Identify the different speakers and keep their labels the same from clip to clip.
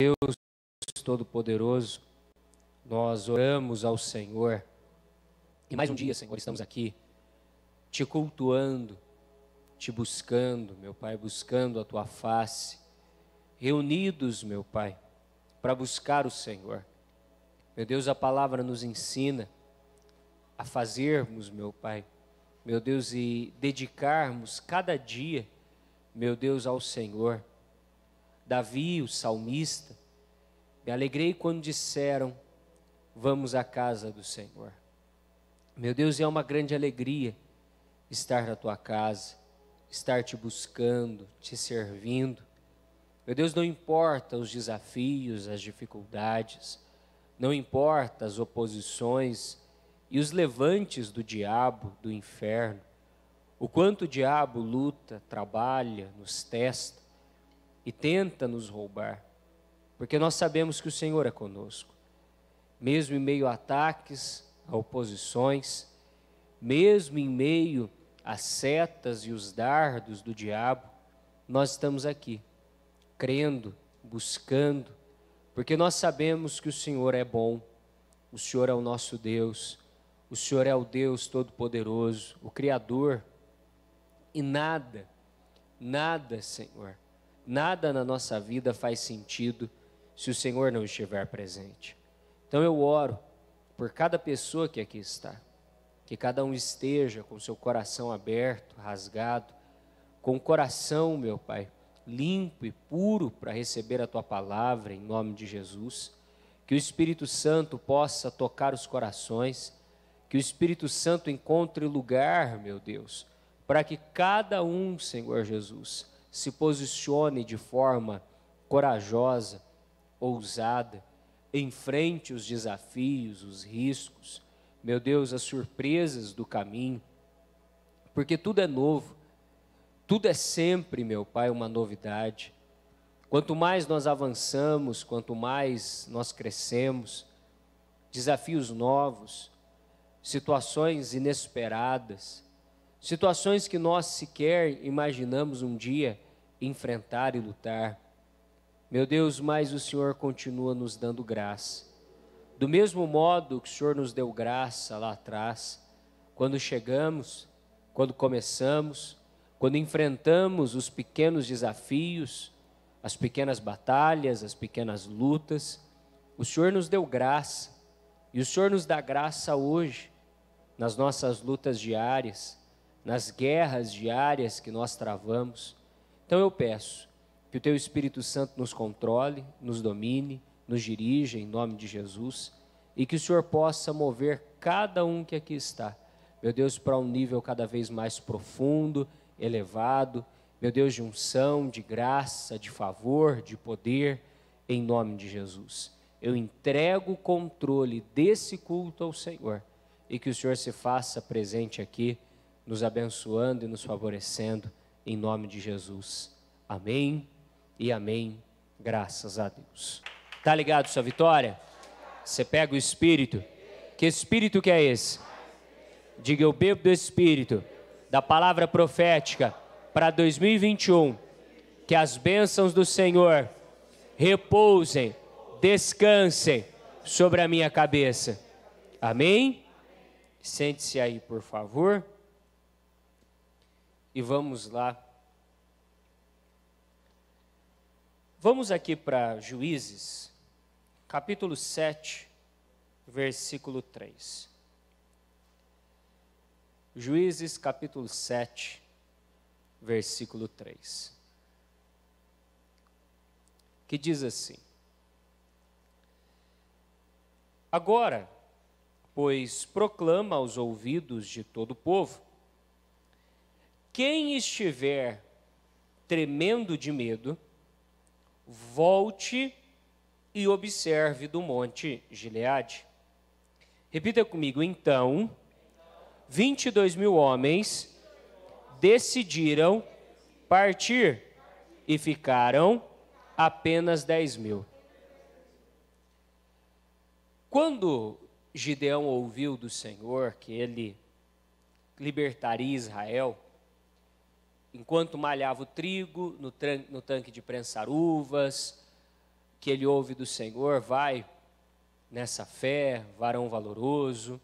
Speaker 1: Deus Todo-Poderoso, nós oramos ao Senhor. E mais um dia, Senhor, estamos aqui te cultuando, te buscando, meu Pai, buscando a tua face, reunidos, meu Pai, para buscar o Senhor. Meu Deus, a palavra nos ensina a fazermos, meu Pai, meu Deus, e dedicarmos cada dia, meu Deus, ao Senhor. Davi, o salmista. Me alegrei quando disseram: Vamos à casa do Senhor. Meu Deus, é uma grande alegria estar na tua casa, estar te buscando, te servindo. Meu Deus, não importa os desafios, as dificuldades, não importa as oposições e os levantes do diabo, do inferno. O quanto o diabo luta, trabalha, nos testa, e tenta nos roubar, porque nós sabemos que o Senhor é conosco, mesmo em meio a ataques, a oposições, mesmo em meio às setas e os dardos do diabo, nós estamos aqui, crendo, buscando, porque nós sabemos que o Senhor é bom, o Senhor é o nosso Deus, o Senhor é o Deus Todo-Poderoso, o Criador, e nada, nada, Senhor, Nada na nossa vida faz sentido se o Senhor não estiver presente. Então eu oro por cada pessoa que aqui está, que cada um esteja com seu coração aberto, rasgado, com o coração, meu Pai, limpo e puro para receber a tua palavra em nome de Jesus. Que o Espírito Santo possa tocar os corações, que o Espírito Santo encontre lugar, meu Deus, para que cada um, Senhor Jesus, se posicione de forma corajosa, ousada, enfrente os desafios, os riscos, meu Deus, as surpresas do caminho, porque tudo é novo, tudo é sempre, meu Pai, uma novidade. Quanto mais nós avançamos, quanto mais nós crescemos, desafios novos, situações inesperadas, situações que nós sequer imaginamos um dia enfrentar e lutar. Meu Deus, mas o Senhor continua nos dando graça. Do mesmo modo que o Senhor nos deu graça lá atrás, quando chegamos, quando começamos, quando enfrentamos os pequenos desafios, as pequenas batalhas, as pequenas lutas, o Senhor nos deu graça. E o Senhor nos dá graça hoje, nas nossas lutas diárias, nas guerras diárias que nós travamos. Então eu peço que o Teu Espírito Santo nos controle, nos domine, nos dirija em nome de Jesus e que o Senhor possa mover cada um que aqui está, meu Deus, para um nível cada vez mais profundo, elevado, meu Deus, de unção, de graça, de favor, de poder, em nome de Jesus. Eu entrego o controle desse culto ao Senhor e que o Senhor se faça presente aqui nos abençoando e nos favorecendo, em nome de Jesus. Amém e amém. Graças a Deus. Tá ligado sua vitória? Você pega o espírito. Que espírito que é esse? Diga eu bebo do espírito da palavra profética para 2021. Que as bênçãos do Senhor repousem, descansem sobre a minha cabeça. Amém? Sente-se aí, por favor e vamos lá. Vamos aqui para Juízes, capítulo 7, versículo 3. Juízes, capítulo 7, versículo 3. Que diz assim: Agora, pois proclama aos ouvidos de todo o povo, quem estiver tremendo de medo, volte e observe do monte Gileade. Repita comigo, então, 22 mil homens decidiram partir e ficaram apenas 10 mil. Quando Gideão ouviu do Senhor que ele libertaria Israel, enquanto malhava o trigo no, no tanque de prensar uvas, que ele ouve do Senhor, vai nessa fé, varão valoroso.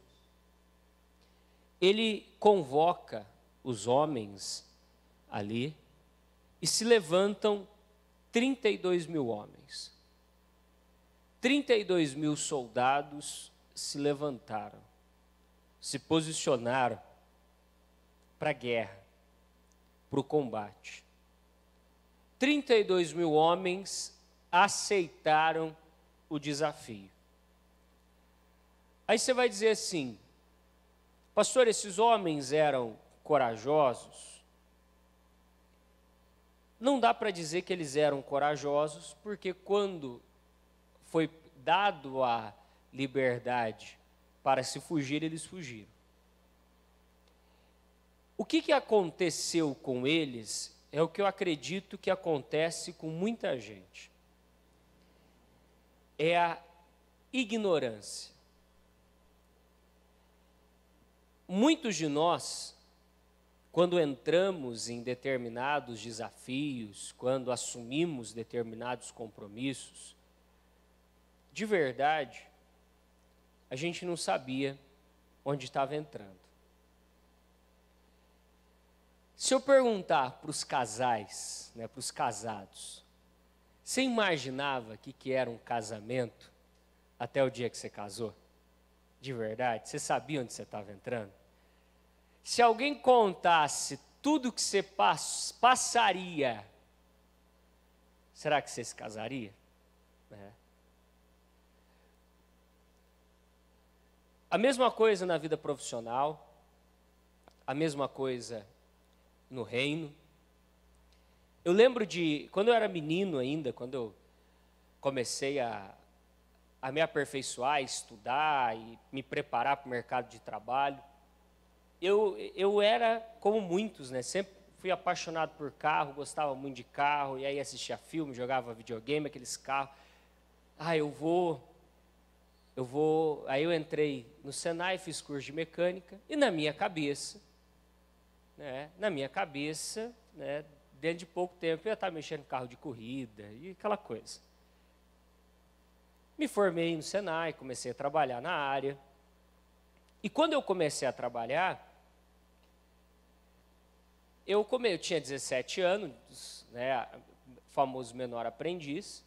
Speaker 1: Ele convoca os homens ali e se levantam 32 mil homens. 32 mil soldados se levantaram, se posicionaram para a guerra para o combate. 32 mil homens aceitaram o desafio. Aí você vai dizer assim, pastor, esses homens eram corajosos? Não dá para dizer que eles eram corajosos, porque quando foi dado a liberdade para se fugir, eles fugiram. O que, que aconteceu com eles é o que eu acredito que acontece com muita gente. É a ignorância. Muitos de nós, quando entramos em determinados desafios, quando assumimos determinados compromissos, de verdade, a gente não sabia onde estava entrando. Se eu perguntar para os casais, né, para os casados, você imaginava que, que era um casamento até o dia que você casou? De verdade? Você sabia onde você estava entrando? Se alguém contasse tudo que você pass passaria, será que você se casaria? Né? A mesma coisa na vida profissional, a mesma coisa no reino. Eu lembro de, quando eu era menino ainda, quando eu comecei a, a me aperfeiçoar, estudar e me preparar para o mercado de trabalho, eu, eu era como muitos, né? Sempre fui apaixonado por carro, gostava muito de carro, e aí assistia filme, jogava videogame, aqueles carros. Ah, eu vou, eu vou. Aí eu entrei no Senai, fiz curso de mecânica, e na minha cabeça né, na minha cabeça, né, dentro de pouco tempo eu ia estar mexendo em carro de corrida e aquela coisa. Me formei no Senai, comecei a trabalhar na área. E quando eu comecei a trabalhar, eu, come, eu tinha 17 anos, né, famoso menor aprendiz.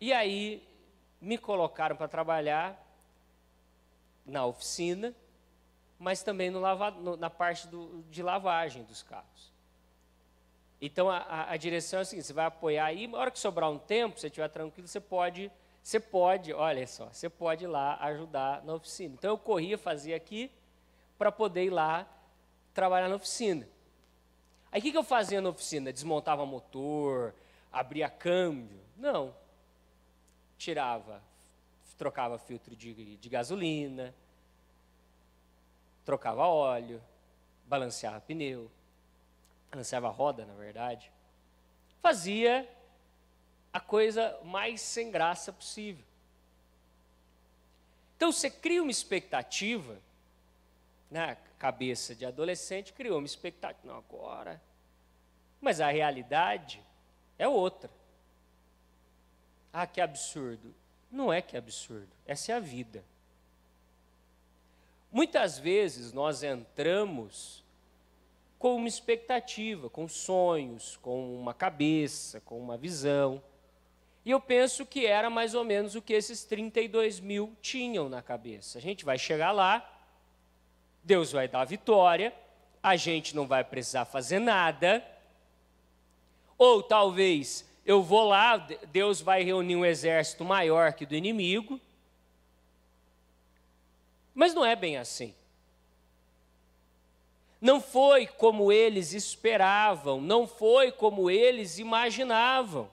Speaker 1: E aí me colocaram para trabalhar na oficina mas também no lava, no, na parte do, de lavagem dos carros. Então a, a, a, direção é a seguinte: você vai apoiar aí, na hora que sobrar um tempo, você estiver tranquilo, você pode, você pode, olha só, você pode ir lá ajudar na oficina. Então eu corria, fazia aqui, para poder ir lá trabalhar na oficina. Aí o que, que eu fazia na oficina? Desmontava motor, abria câmbio? Não. Tirava, trocava filtro de, de gasolina, trocava óleo, balanceava pneu, balanceava roda, na verdade. Fazia a coisa mais sem graça possível. Então você cria uma expectativa, na né? cabeça de adolescente, criou uma expectativa, não, agora. Mas a realidade é outra. Ah, que absurdo. Não é que é absurdo, essa é a vida. Muitas vezes nós entramos com uma expectativa, com sonhos, com uma cabeça, com uma visão. E eu penso que era mais ou menos o que esses 32 mil tinham na cabeça. A gente vai chegar lá, Deus vai dar a vitória, a gente não vai precisar fazer nada. Ou talvez eu vou lá, Deus vai reunir um exército maior que do inimigo, mas não é bem assim. Não foi como eles esperavam, não foi como eles imaginavam.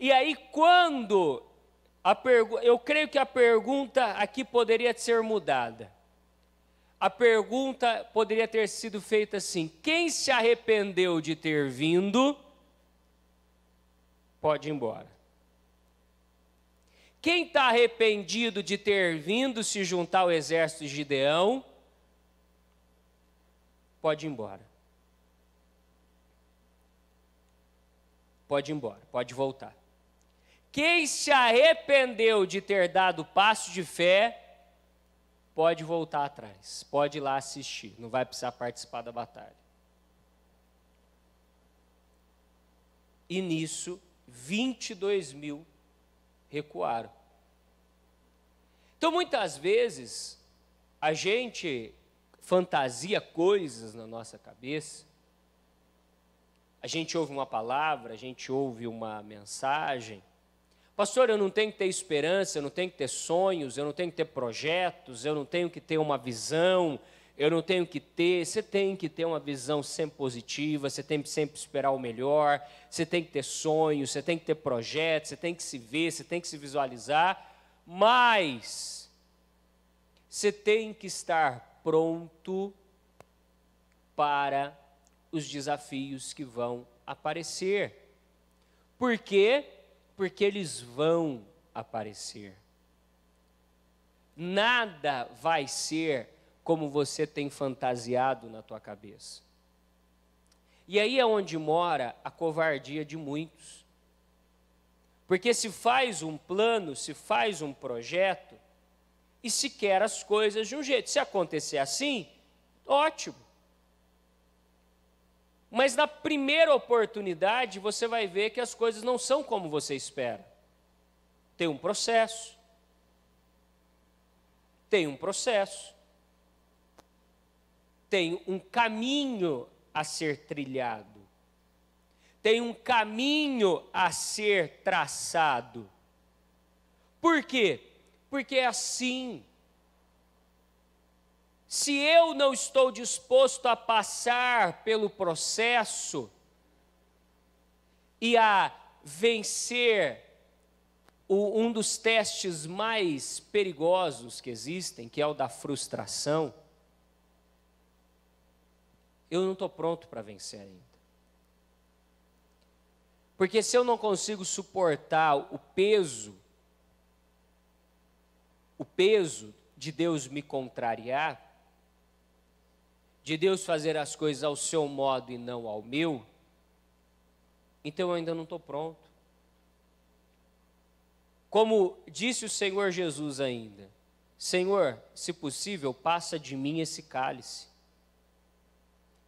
Speaker 1: E aí, quando a pergu... eu creio que a pergunta aqui poderia ser mudada. A pergunta poderia ter sido feita assim: quem se arrependeu de ter vindo, pode ir embora. Quem está arrependido de ter vindo se juntar ao exército de Gideão, pode ir embora. Pode ir embora, pode voltar. Quem se arrependeu de ter dado passo de fé, pode voltar atrás, pode ir lá assistir, não vai precisar participar da batalha. E nisso, 22 mil recuaram. Então, muitas vezes, a gente fantasia coisas na nossa cabeça. A gente ouve uma palavra, a gente ouve uma mensagem. Pastor, eu não tenho que ter esperança, eu não tenho que ter sonhos, eu não tenho que ter projetos, eu não tenho que ter uma visão, eu não tenho que ter. Você tem que ter uma visão sempre positiva, você tem que sempre esperar o melhor, você tem que ter sonhos, você tem que ter projetos, você tem que se ver, você tem que se visualizar, mas você tem que estar pronto para os desafios que vão aparecer. Por quê? Porque eles vão aparecer. Nada vai ser como você tem fantasiado na tua cabeça. E aí é onde mora a covardia de muitos. Porque se faz um plano, se faz um projeto, e se quer as coisas de um jeito. Se acontecer assim, ótimo. Mas na primeira oportunidade, você vai ver que as coisas não são como você espera. Tem um processo. Tem um processo tem um caminho a ser trilhado, tem um caminho a ser traçado. Por quê? Porque é assim. Se eu não estou disposto a passar pelo processo e a vencer o, um dos testes mais perigosos que existem, que é o da frustração, eu não estou pronto para vencer ainda. Porque se eu não consigo suportar o peso, o peso de Deus me contrariar, de Deus fazer as coisas ao seu modo e não ao meu, então eu ainda não estou pronto. Como disse o Senhor Jesus ainda, Senhor, se possível, passa de mim esse cálice.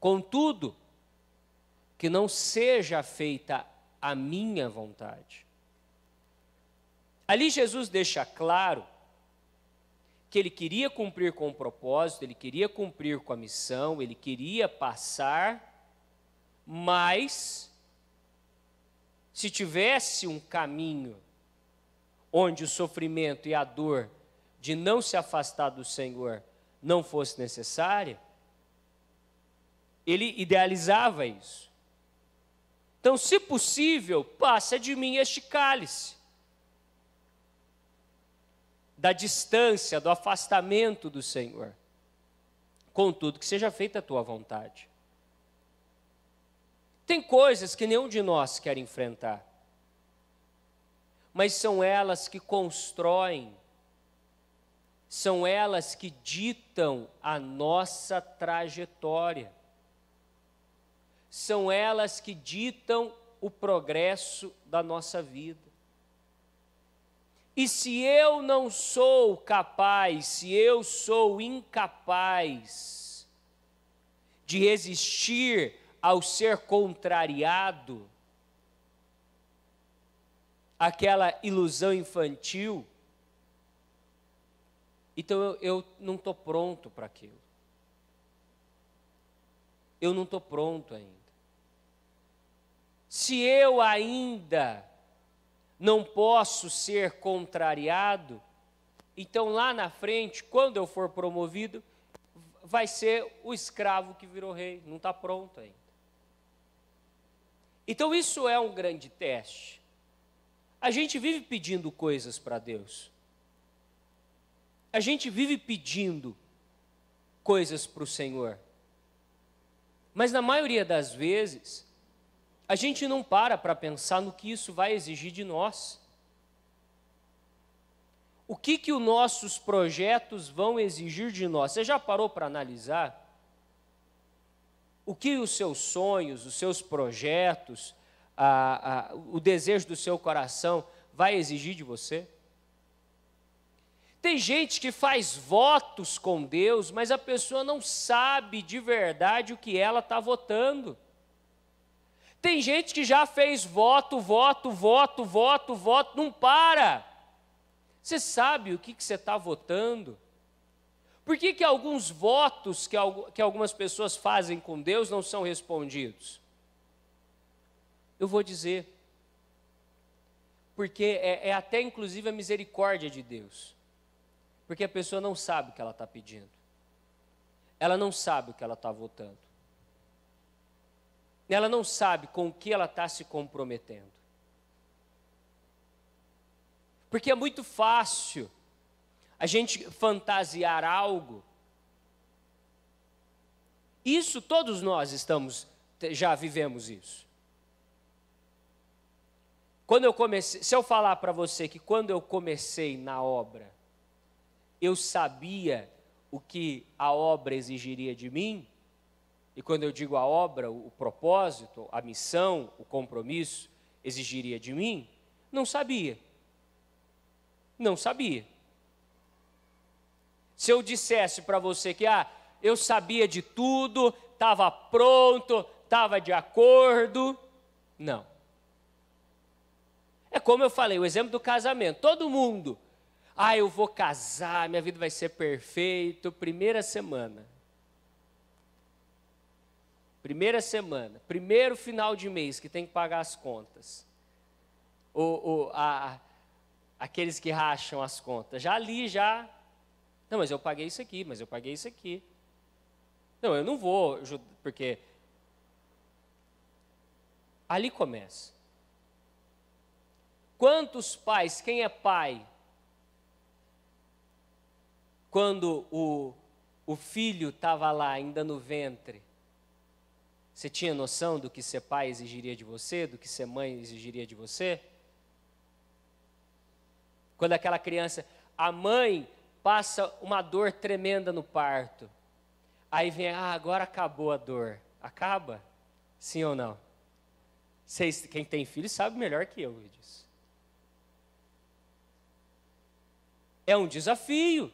Speaker 1: Contudo, que não seja feita a minha vontade. Ali Jesus deixa claro que ele queria cumprir com o propósito, ele queria cumprir com a missão, ele queria passar, mas se tivesse um caminho onde o sofrimento e a dor de não se afastar do Senhor não fosse necessária, ele idealizava isso. Então, se possível, passa de mim este cálice. Da distância, do afastamento do Senhor. Contudo, que seja feita a tua vontade. Tem coisas que nenhum de nós quer enfrentar, mas são elas que constroem, são elas que ditam a nossa trajetória são elas que ditam o progresso da nossa vida. E se eu não sou capaz, se eu sou incapaz de resistir ao ser contrariado, aquela ilusão infantil, então eu, eu não estou pronto para aquilo. Eu não estou pronto ainda. Se eu ainda não posso ser contrariado, então lá na frente, quando eu for promovido, vai ser o escravo que virou rei, não está pronto ainda. Então isso é um grande teste. A gente vive pedindo coisas para Deus. A gente vive pedindo coisas para o Senhor. Mas na maioria das vezes, a gente não para para pensar no que isso vai exigir de nós. O que, que os nossos projetos vão exigir de nós? Você já parou para analisar? O que os seus sonhos, os seus projetos, a, a, o desejo do seu coração vai exigir de você? Tem gente que faz votos com Deus, mas a pessoa não sabe de verdade o que ela está votando. Tem gente que já fez voto, voto, voto, voto, voto, não para. Você sabe o que, que você está votando? Por que, que alguns votos que, que algumas pessoas fazem com Deus não são respondidos? Eu vou dizer. Porque é, é até inclusive a misericórdia de Deus. Porque a pessoa não sabe o que ela está pedindo. Ela não sabe o que ela está votando ela não sabe com o que ela está se comprometendo. Porque é muito fácil a gente fantasiar algo. Isso todos nós estamos já vivemos isso. Quando eu comecei, se eu falar para você que quando eu comecei na obra, eu sabia o que a obra exigiria de mim, e quando eu digo a obra, o propósito, a missão, o compromisso, exigiria de mim, não sabia. Não sabia. Se eu dissesse para você que, ah, eu sabia de tudo, estava pronto, estava de acordo, não. É como eu falei, o exemplo do casamento. Todo mundo, ah, eu vou casar, minha vida vai ser perfeita, primeira semana primeira semana, primeiro final de mês que tem que pagar as contas, ou, o a, aqueles que racham as contas, já li, já. Não, mas eu paguei isso aqui, mas eu paguei isso aqui. Não, eu não vou, porque. Ali começa. Quantos pais, quem é pai, quando o, o filho estava lá ainda no ventre, você tinha noção do que ser pai exigiria de você, do que ser mãe exigiria de você? Quando aquela criança, a mãe passa uma dor tremenda no parto. Aí vem, ah, agora acabou a dor. Acaba? Sim ou não? Vocês, quem tem filho sabe melhor que eu disso. É um desafio.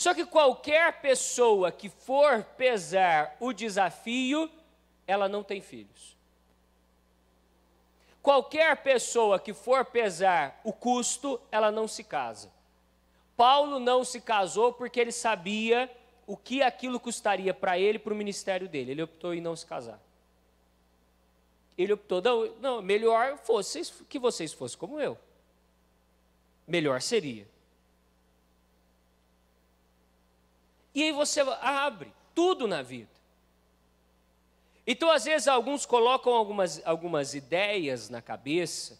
Speaker 1: Só que qualquer pessoa que for pesar o desafio, ela não tem filhos. Qualquer pessoa que for pesar o custo, ela não se casa. Paulo não se casou porque ele sabia o que aquilo custaria para ele para o ministério dele. Ele optou em não se casar. Ele optou, não, não melhor fosse que vocês fossem como eu. Melhor seria. E aí você abre tudo na vida. Então, às vezes, alguns colocam algumas, algumas ideias na cabeça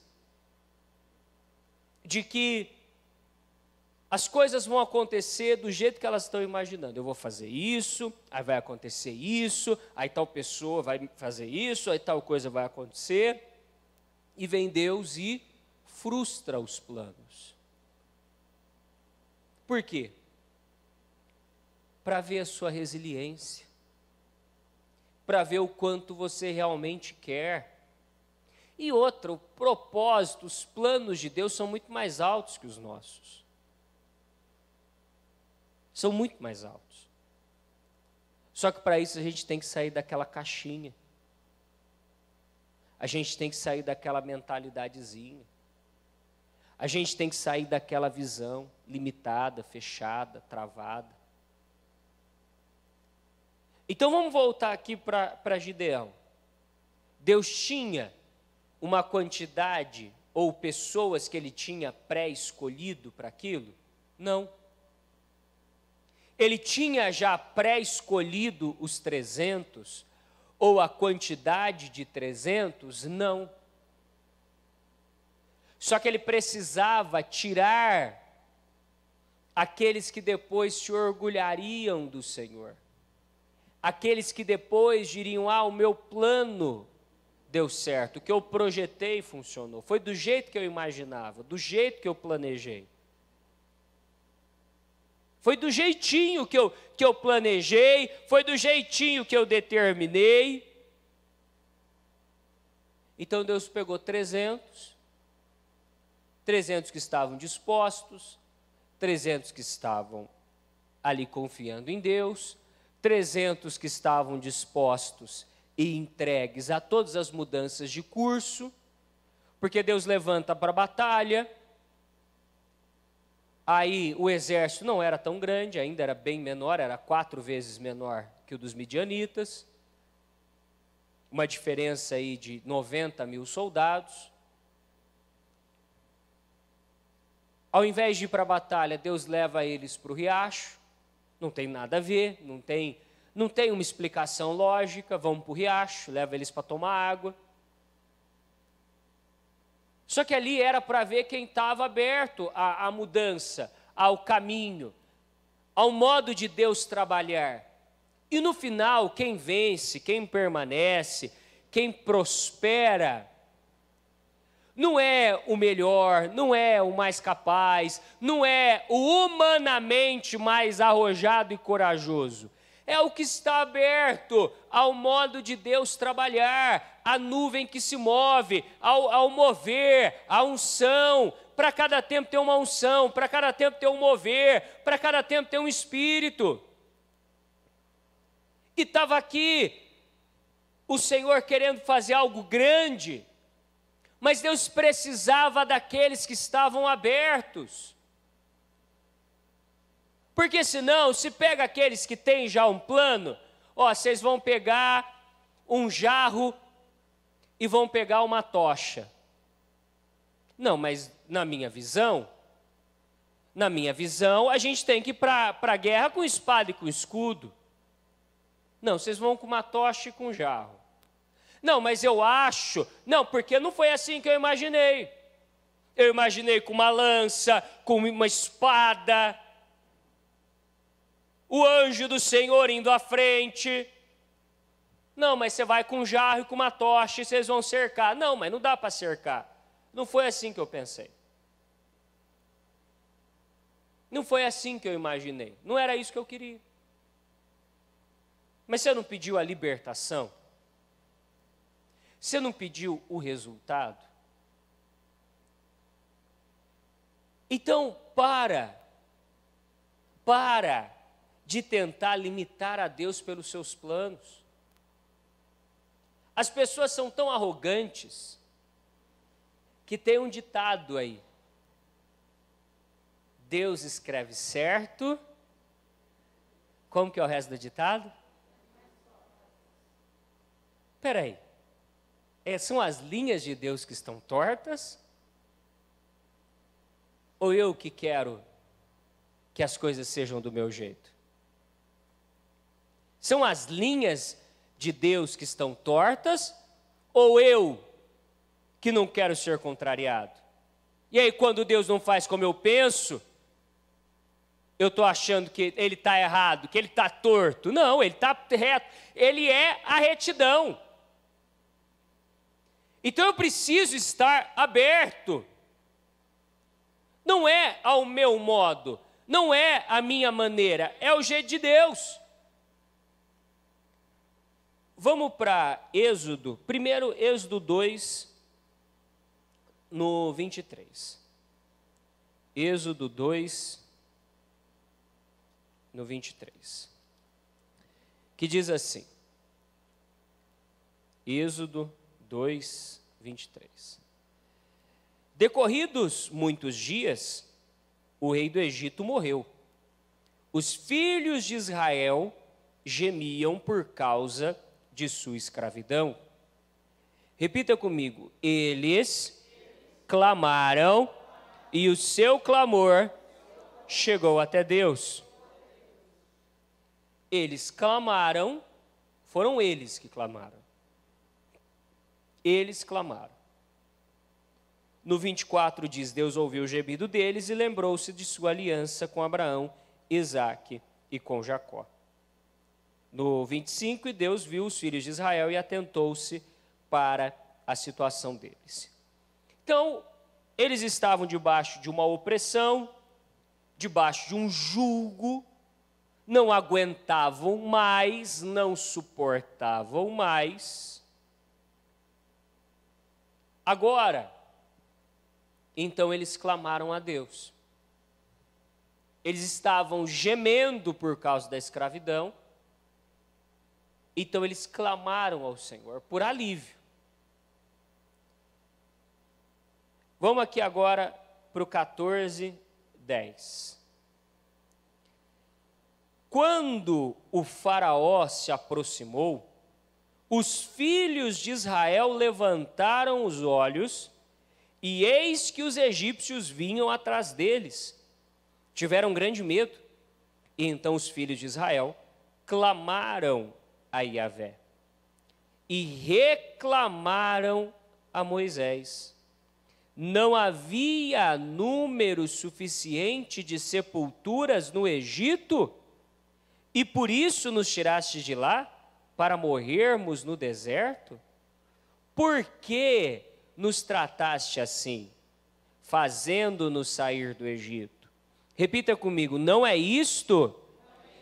Speaker 1: de que as coisas vão acontecer do jeito que elas estão imaginando. Eu vou fazer isso, aí vai acontecer isso, aí tal pessoa vai fazer isso, aí tal coisa vai acontecer. E vem Deus e frustra os planos. Por quê? para ver a sua resiliência, para ver o quanto você realmente quer. E outra, o propósito, os planos de Deus são muito mais altos que os nossos. São muito mais altos. Só que para isso a gente tem que sair daquela caixinha. A gente tem que sair daquela mentalidadezinha. A gente tem que sair daquela visão limitada, fechada, travada. Então vamos voltar aqui para Gideão. Deus tinha uma quantidade ou pessoas que ele tinha pré-escolhido para aquilo? Não. Ele tinha já pré-escolhido os 300 ou a quantidade de 300? Não. Só que ele precisava tirar aqueles que depois se orgulhariam do Senhor. Aqueles que depois diriam: Ah, o meu plano deu certo, o que eu projetei funcionou, foi do jeito que eu imaginava, do jeito que eu planejei. Foi do jeitinho que eu, que eu planejei, foi do jeitinho que eu determinei. Então Deus pegou 300, 300 que estavam dispostos, 300 que estavam ali confiando em Deus, 300 que estavam dispostos e entregues a todas as mudanças de curso, porque Deus levanta para a batalha. Aí o exército não era tão grande, ainda era bem menor, era quatro vezes menor que o dos midianitas, uma diferença aí de 90 mil soldados. Ao invés de ir para a batalha, Deus leva eles para o riacho, não tem nada a ver, não tem, não tem uma explicação lógica. Vamos para o riacho, leva eles para tomar água. Só que ali era para ver quem estava aberto à, à mudança, ao caminho, ao modo de Deus trabalhar. E no final, quem vence, quem permanece, quem prospera, não é o melhor, não é o mais capaz, não é o humanamente mais arrojado e corajoso. É o que está aberto ao modo de Deus trabalhar, à nuvem que se move, ao, ao mover, à unção. Para cada tempo tem uma unção, para cada tempo tem um mover, para cada tempo tem um espírito. E estava aqui o Senhor querendo fazer algo grande mas Deus precisava daqueles que estavam abertos. Porque senão, se pega aqueles que têm já um plano, ó, vocês vão pegar um jarro e vão pegar uma tocha. Não, mas na minha visão, na minha visão, a gente tem que ir para a guerra com espada e com escudo. Não, vocês vão com uma tocha e com jarro. Não, mas eu acho. Não, porque não foi assim que eu imaginei. Eu imaginei com uma lança, com uma espada, o anjo do Senhor indo à frente. Não, mas você vai com um jarro e com uma tocha e vocês vão cercar. Não, mas não dá para cercar. Não foi assim que eu pensei. Não foi assim que eu imaginei. Não era isso que eu queria. Mas você não pediu a libertação? Você não pediu o resultado? Então, para, para de tentar limitar a Deus pelos seus planos. As pessoas são tão arrogantes que tem um ditado aí. Deus escreve certo. Como que é o resto do ditado? Peraí. aí. É, são as linhas de Deus que estão tortas? Ou eu que quero que as coisas sejam do meu jeito? São as linhas de Deus que estão tortas? Ou eu que não quero ser contrariado? E aí, quando Deus não faz como eu penso, eu estou achando que ele está errado, que ele está torto. Não, ele está reto. Ele é a retidão. Então eu preciso estar aberto. Não é ao meu modo, não é a minha maneira, é o jeito de Deus. Vamos para Êxodo, primeiro Êxodo 2, no 23. Êxodo 2, no 23. Que diz assim: Êxodo 2, 23. Decorridos muitos dias, o rei do Egito morreu. Os filhos de Israel gemiam por causa de sua escravidão. Repita comigo: eles clamaram e o seu clamor chegou até Deus. Eles clamaram, foram eles que clamaram. Eles clamaram. No 24 diz: Deus ouviu o gemido deles e lembrou-se de sua aliança com Abraão, Isaque e com Jacó. No 25, e Deus viu os filhos de Israel e atentou-se para a situação deles. Então, eles estavam debaixo de uma opressão, debaixo de um julgo, não aguentavam mais, não suportavam mais. Agora, então eles clamaram a Deus. Eles estavam gemendo por causa da escravidão. Então eles clamaram ao Senhor por alívio. Vamos aqui agora para o 14, 10. Quando o Faraó se aproximou, os filhos de Israel levantaram os olhos, e eis que os egípcios vinham atrás deles. Tiveram grande medo. E então os filhos de Israel clamaram a Yahvé e reclamaram a Moisés. Não havia número suficiente de sepulturas no Egito, e por isso nos tiraste de lá? para morrermos no deserto? Por que nos trataste assim, fazendo-nos sair do Egito? Repita comigo: não é isto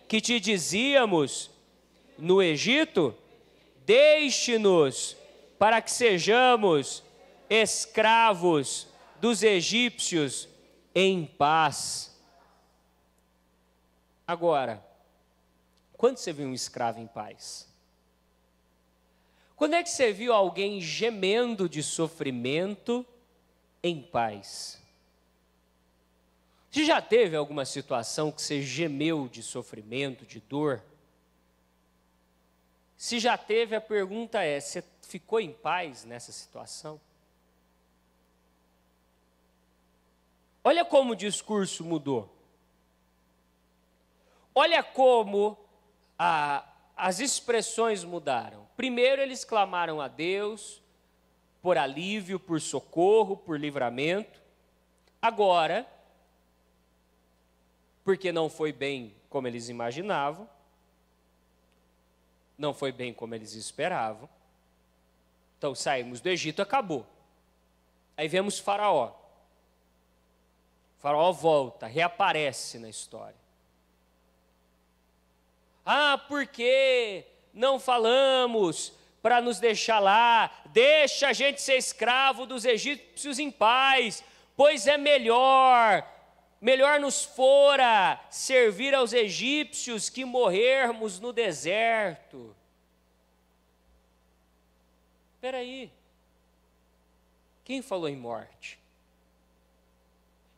Speaker 1: que te dizíamos no Egito? Deixe-nos para que sejamos escravos dos egípcios em paz. Agora, quando você viu um escravo em paz? Quando é que você viu alguém gemendo de sofrimento em paz? Você já teve alguma situação que você gemeu de sofrimento, de dor? Se já teve, a pergunta é: você ficou em paz nessa situação? Olha como o discurso mudou. Olha como a, as expressões mudaram. Primeiro, eles clamaram a Deus por alívio, por socorro, por livramento. Agora, porque não foi bem como eles imaginavam, não foi bem como eles esperavam. Então saímos do Egito, acabou. Aí vemos Faraó. faraó volta, reaparece na história. Ah, por que Não falamos para nos deixar lá. Deixa a gente ser escravo dos egípcios em paz, pois é melhor, melhor nos fora servir aos egípcios que morrermos no deserto. Espera aí. Quem falou em morte?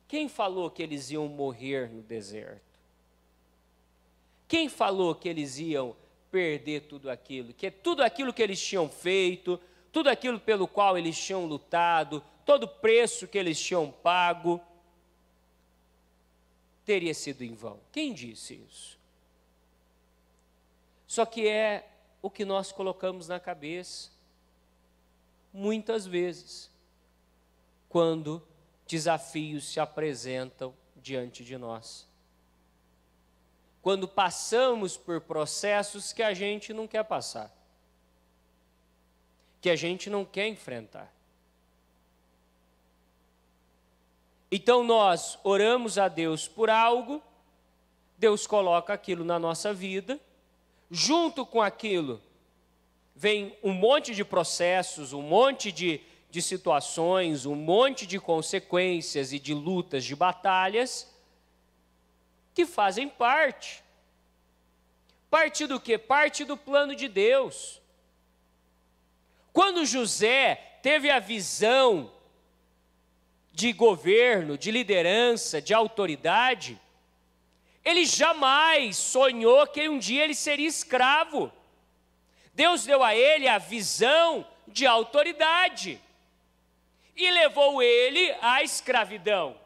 Speaker 1: Quem falou que eles iam morrer no deserto? Quem falou que eles iam perder tudo aquilo? Que tudo aquilo que eles tinham feito, tudo aquilo pelo qual eles tinham lutado, todo o preço que eles tinham pago, teria sido em vão. Quem disse isso? Só que é o que nós colocamos na cabeça muitas vezes quando desafios se apresentam diante de nós quando passamos por processos que a gente não quer passar, que a gente não quer enfrentar. Então nós oramos a Deus por algo, Deus coloca aquilo na nossa vida, junto com aquilo vem um monte de processos, um monte de, de situações, um monte de consequências e de lutas, de batalhas que fazem parte. Parte do que? Parte do plano de Deus. Quando José teve a visão de governo, de liderança, de autoridade, ele jamais sonhou que um dia ele seria escravo. Deus deu a ele a visão de autoridade e levou ele à escravidão.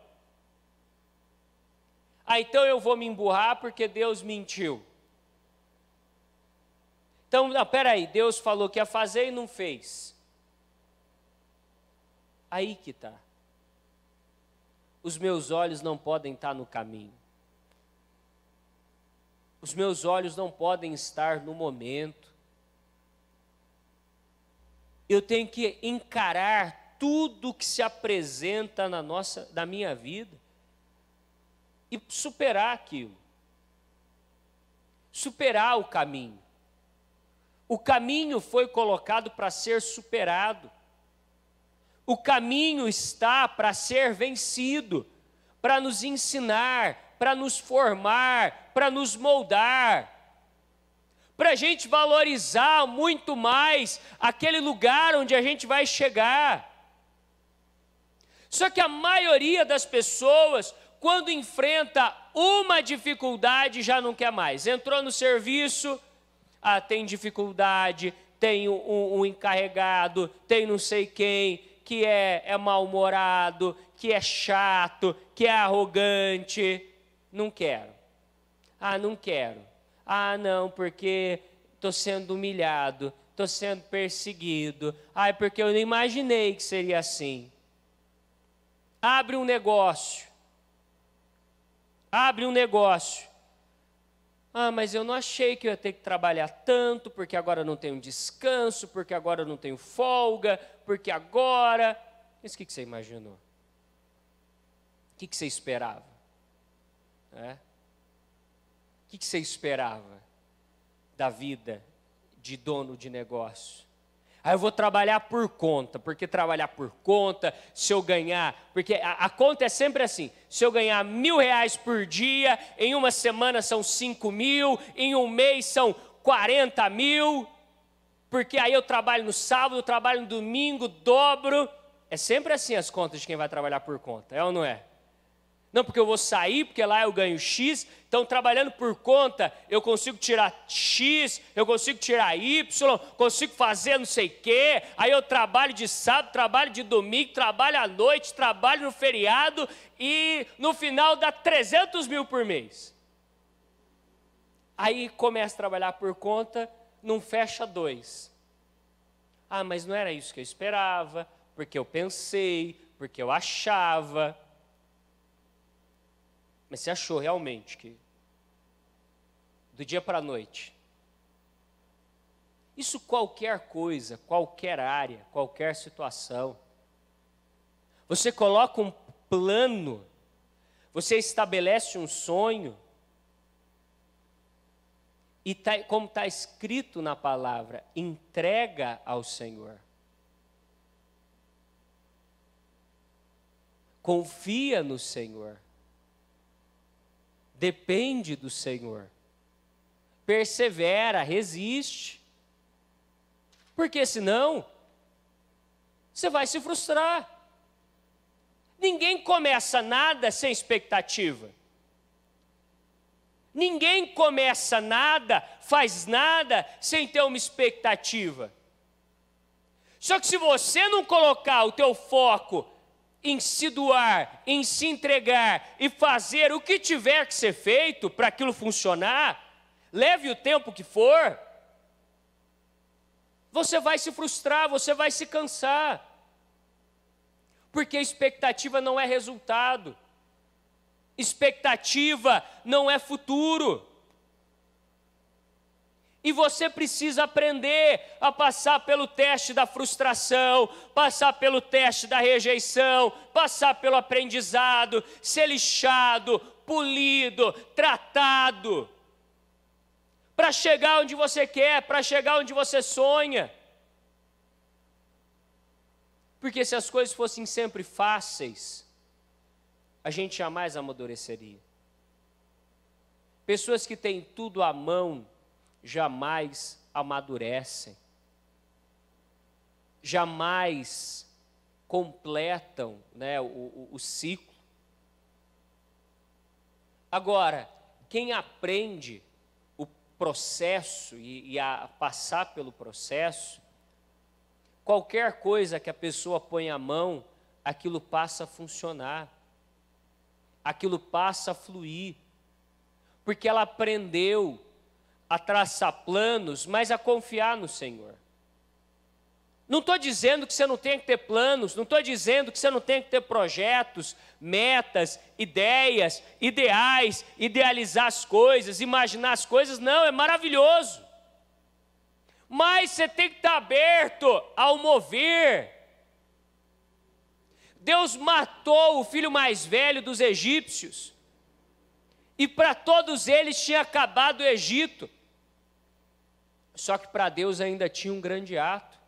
Speaker 1: Ah, então eu vou me emburrar porque Deus mentiu. Então, não, peraí, Deus falou que ia fazer e não fez. Aí que está. Os meus olhos não podem estar tá no caminho. Os meus olhos não podem estar no momento. Eu tenho que encarar tudo que se apresenta na, nossa, na minha vida e superar aquilo. Superar o caminho. O caminho foi colocado para ser superado. O caminho está para ser vencido, para nos ensinar, para nos formar, para nos moldar para a gente valorizar muito mais aquele lugar onde a gente vai chegar. Só que a maioria das pessoas quando enfrenta uma dificuldade, já não quer mais. Entrou no serviço, ah, tem dificuldade, tem um, um encarregado, tem não sei quem, que é, é mal-humorado, que é chato, que é arrogante. Não quero. Ah, não quero. Ah, não, porque estou sendo humilhado, estou sendo perseguido. Ah, é porque eu não imaginei que seria assim. Abre um negócio abre um negócio. Ah, mas eu não achei que eu ia ter que trabalhar tanto, porque agora eu não tenho descanso, porque agora eu não tenho folga, porque agora. Mas o que, você imaginou? O que, que você esperava? É? O que, que você esperava da vida de dono de negócio? Aí eu vou trabalhar por conta, porque trabalhar por conta, se eu ganhar, porque a, a conta é sempre assim: se eu ganhar mil reais por dia, em uma semana são cinco mil, em um mês são quarenta mil, porque aí eu trabalho no sábado, eu trabalho no domingo, dobro. É sempre assim as contas de quem vai trabalhar por conta, é ou não é? Não, porque eu vou sair, porque lá eu ganho X. Então, trabalhando por conta, eu consigo tirar X, eu consigo tirar Y, consigo fazer não sei o quê. Aí eu trabalho de sábado, trabalho de domingo, trabalho à noite, trabalho no feriado e no final dá 300 mil por mês. Aí começa a trabalhar por conta, não fecha dois. Ah, mas não era isso que eu esperava, porque eu pensei, porque eu achava. Mas você achou realmente que do dia para a noite. Isso qualquer coisa, qualquer área, qualquer situação. Você coloca um plano, você estabelece um sonho. E tá, como está escrito na palavra, entrega ao Senhor. Confia no Senhor depende do Senhor. Persevera, resiste. Porque senão, você vai se frustrar. Ninguém começa nada sem expectativa. Ninguém começa nada, faz nada sem ter uma expectativa. Só que se você não colocar o teu foco em se doar, em se entregar e fazer o que tiver que ser feito para aquilo funcionar, leve o tempo que for, você vai se frustrar, você vai se cansar. Porque expectativa não é resultado, expectativa não é futuro. E você precisa aprender a passar pelo teste da frustração, passar pelo teste da rejeição, passar pelo aprendizado, ser lixado, polido, tratado, para chegar onde você quer, para chegar onde você sonha. Porque se as coisas fossem sempre fáceis, a gente jamais amadureceria. Pessoas que têm tudo à mão, jamais amadurecem, jamais completam né, o, o, o ciclo. Agora, quem aprende o processo e, e a passar pelo processo, qualquer coisa que a pessoa põe a mão, aquilo passa a funcionar, aquilo passa a fluir, porque ela aprendeu a traçar planos, mas a confiar no Senhor. Não estou dizendo que você não tem que ter planos, não estou dizendo que você não tem que ter projetos, metas, ideias, ideais, idealizar as coisas, imaginar as coisas, não, é maravilhoso. Mas você tem que estar aberto ao mover. Deus matou o filho mais velho dos egípcios, e para todos eles tinha acabado o Egito. Só que para Deus ainda tinha um grande ato,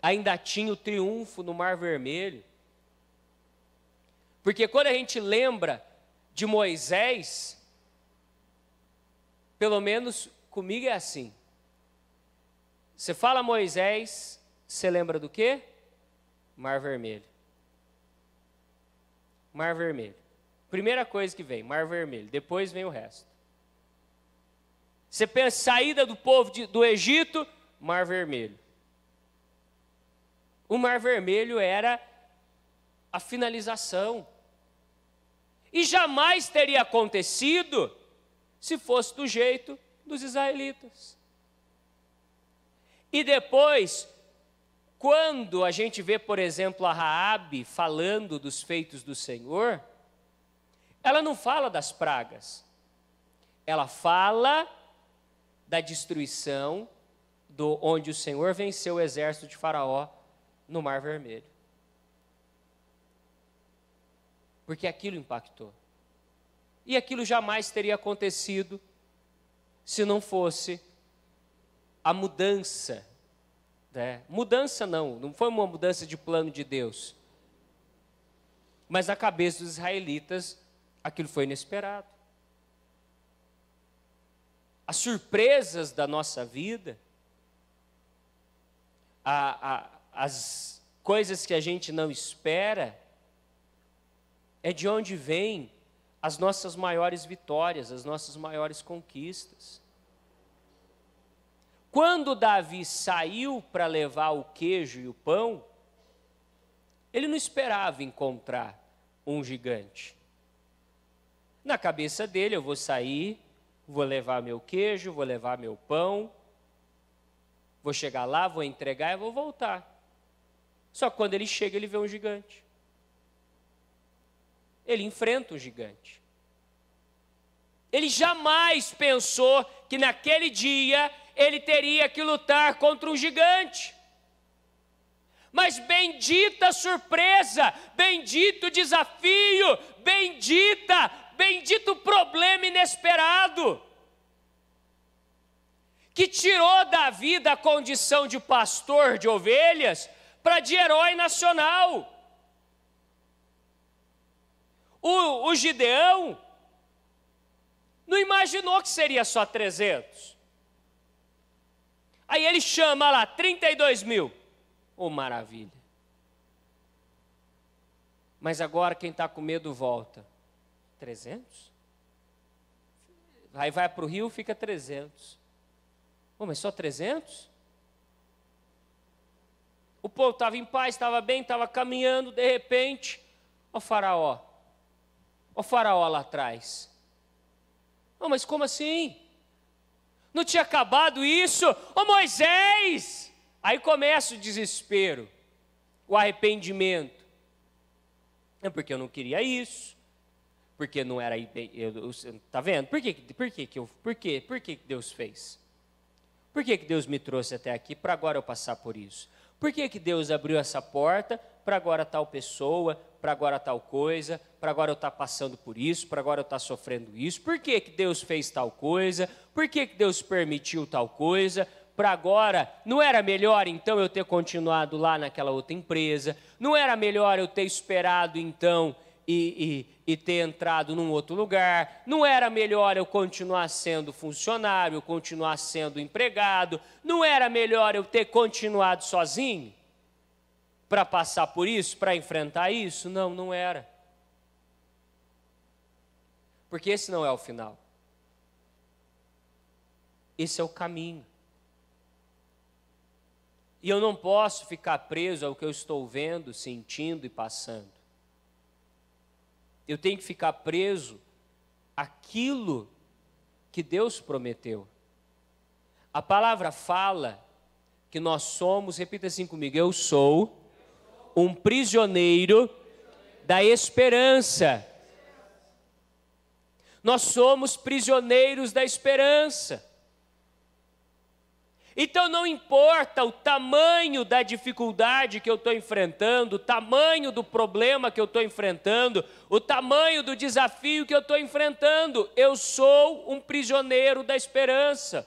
Speaker 1: ainda tinha o triunfo no Mar Vermelho. Porque quando a gente lembra de Moisés, pelo menos comigo é assim. Você fala Moisés, você lembra do quê? Mar Vermelho. Mar Vermelho. Primeira coisa que vem, Mar Vermelho. Depois vem o resto. Você pensa, saída do povo de, do Egito, Mar Vermelho. O Mar Vermelho era a finalização. E jamais teria acontecido se fosse do jeito dos israelitas. E depois, quando a gente vê, por exemplo, a Raabe falando dos feitos do Senhor, ela não fala das pragas. Ela fala da destruição do onde o Senhor venceu o exército de Faraó no Mar Vermelho. Porque aquilo impactou. E aquilo jamais teria acontecido se não fosse a mudança. Né? Mudança não, não foi uma mudança de plano de Deus. Mas na cabeça dos israelitas, aquilo foi inesperado as surpresas da nossa vida, a, a, as coisas que a gente não espera, é de onde vêm as nossas maiores vitórias, as nossas maiores conquistas. Quando Davi saiu para levar o queijo e o pão, ele não esperava encontrar um gigante. Na cabeça dele, eu vou sair, vou levar meu queijo, vou levar meu pão, vou chegar lá, vou entregar e vou voltar. Só que quando ele chega, ele vê um gigante. Ele enfrenta um gigante. Ele jamais pensou que naquele dia ele teria que lutar contra um gigante. Mas bendita surpresa, bendito desafio, bendita bendito problema inesperado que tirou da vida a condição de pastor de ovelhas para de herói nacional. O, o Gideão não imaginou que seria só 300. Aí ele chama lá 32 mil. Oh, maravilha. Mas agora quem está com medo volta. 300? Aí vai para o Rio, fica 300. Pô, mas só 300? O povo estava em paz, estava bem, estava caminhando, de repente, ó faraó, ó faraó lá atrás. Não, mas como assim? Não tinha acabado isso? Ô Moisés! Aí começa o desespero, o arrependimento. É porque eu não queria isso porque não era. Eu, eu, tá vendo? Por que, por que, que eu. Por que, por que Deus fez? Por que, que Deus me trouxe até aqui para agora eu passar por isso? Por que, que Deus abriu essa porta para agora tal pessoa, para agora tal coisa, para agora eu estar tá passando por isso, para agora eu estar tá sofrendo isso? Por que, que Deus fez tal coisa? Por que, que Deus permitiu tal coisa? para agora, não era melhor então eu ter continuado lá naquela outra empresa? Não era melhor eu ter esperado então e, e, e, ter entrado num outro lugar. Não era melhor eu continuar sendo funcionário, continuar sendo empregado. Não era melhor eu ter continuado sozinho para passar por isso, para enfrentar isso? Não, não era. Porque esse não é o final. Esse é o caminho. E eu não posso ficar preso ao que eu estou vendo, sentindo e passando. Eu tenho que ficar preso àquilo que Deus prometeu. A palavra fala que nós somos, repita assim comigo, eu sou um prisioneiro da esperança. Nós somos prisioneiros da esperança. Então não importa o tamanho da dificuldade que eu estou enfrentando, o tamanho do problema que eu estou enfrentando, o tamanho do desafio que eu estou enfrentando, eu sou um prisioneiro da esperança.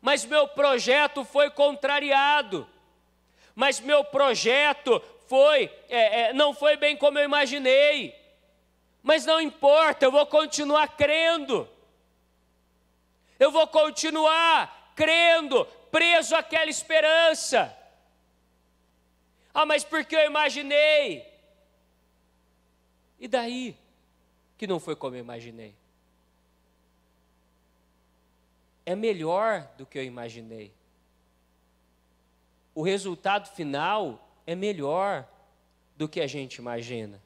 Speaker 1: Mas meu projeto foi contrariado, mas meu projeto foi, é, é, não foi bem como eu imaginei. Mas não importa, eu vou continuar crendo eu vou continuar crendo, preso àquela esperança. Ah, mas porque eu imaginei? E daí? Que não foi como eu imaginei. É melhor do que eu imaginei. O resultado final é melhor do que a gente imagina.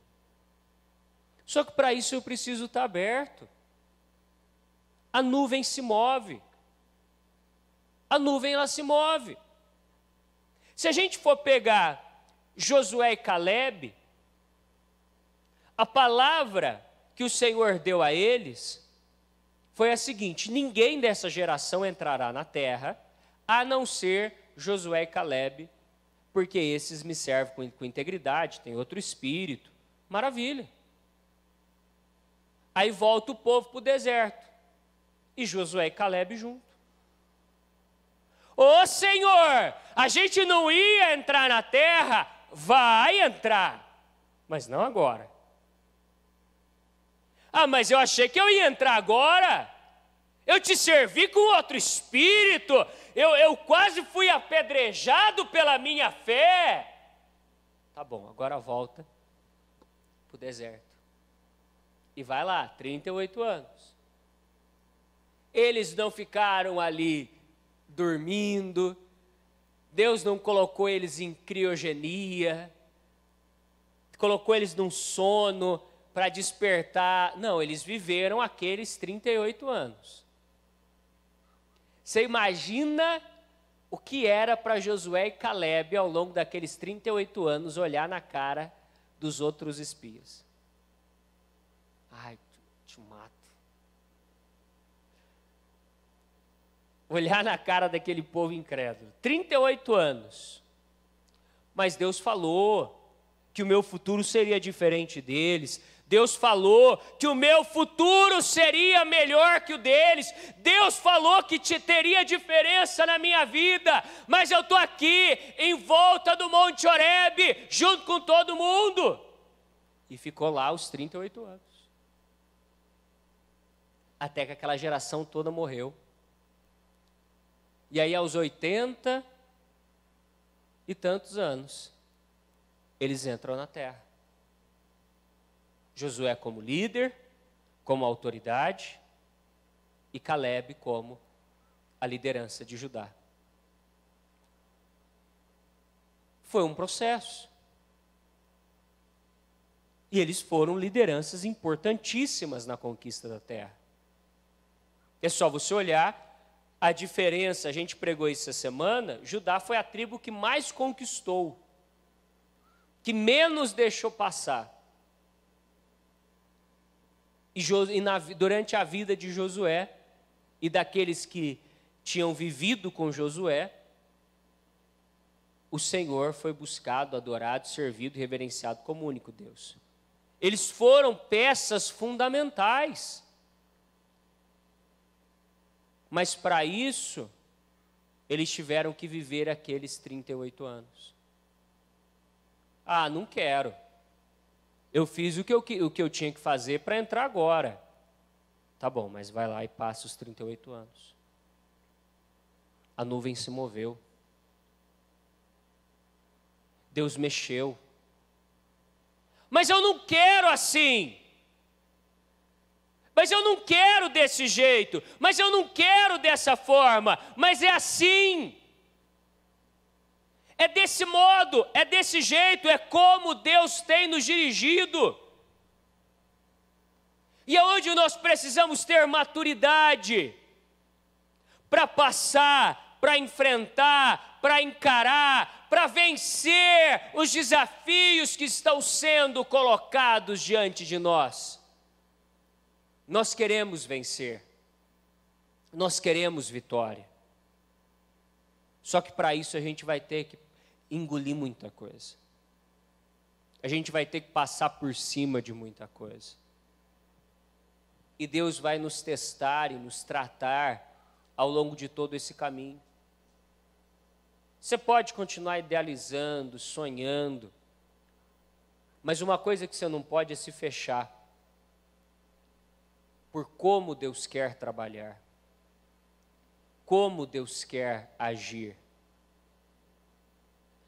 Speaker 1: Só que para isso eu preciso estar tá aberto. A nuvem se move. A nuvem ela se move. Se a gente for pegar Josué e Caleb, a palavra que o Senhor deu a eles foi a seguinte: ninguém dessa geração entrará na terra a não ser Josué e Caleb, porque esses me servem com, com integridade, tem outro espírito. Maravilha. Aí volta o povo para o deserto. E Josué e Caleb junto. Ô Senhor, a gente não ia entrar na terra, vai entrar, mas não agora. Ah, mas eu achei que eu ia entrar agora. Eu te servi com outro espírito. Eu, eu quase fui apedrejado pela minha fé. Tá bom, agora volta para o deserto. E vai lá, 38 anos. Eles não ficaram ali dormindo. Deus não colocou eles em criogenia. Colocou eles num sono para despertar. Não, eles viveram aqueles 38 anos. Você imagina o que era para Josué e Caleb ao longo daqueles 38 anos olhar na cara dos outros espias. Ai, te mato. olhar na cara daquele povo incrédulo. 38 anos. Mas Deus falou que o meu futuro seria diferente deles. Deus falou que o meu futuro seria melhor que o deles. Deus falou que te teria diferença na minha vida, mas eu estou aqui em volta do Monte Oreb, junto com todo mundo. E ficou lá os 38 anos. Até que aquela geração toda morreu. E aí, aos 80 e tantos anos, eles entram na terra. Josué, como líder, como autoridade, e Caleb, como a liderança de Judá. Foi um processo. E eles foram lideranças importantíssimas na conquista da terra. É só você olhar a diferença, a gente pregou isso essa semana, Judá foi a tribo que mais conquistou, que menos deixou passar. E, e na, durante a vida de Josué e daqueles que tinham vivido com Josué, o Senhor foi buscado, adorado, servido, reverenciado como único Deus. Eles foram peças fundamentais. Mas para isso, eles tiveram que viver aqueles 38 anos. Ah, não quero. Eu fiz o que eu, o que eu tinha que fazer para entrar agora. Tá bom, mas vai lá e passa os 38 anos. A nuvem se moveu. Deus mexeu. Mas eu não quero assim mas eu não quero desse jeito, mas eu não quero dessa forma, mas é assim. É desse modo, é desse jeito, é como Deus tem nos dirigido. E é onde nós precisamos ter maturidade para passar, para enfrentar, para encarar, para vencer os desafios que estão sendo colocados diante de nós. Nós queremos vencer. Nós queremos vitória. Só que para isso a gente vai ter que engolir muita coisa. A gente vai ter que passar por cima de muita coisa. E Deus vai nos testar e nos tratar ao longo de todo esse caminho. Você pode continuar idealizando, sonhando, mas uma coisa que você não pode é se fechar por como Deus quer trabalhar, como Deus quer agir.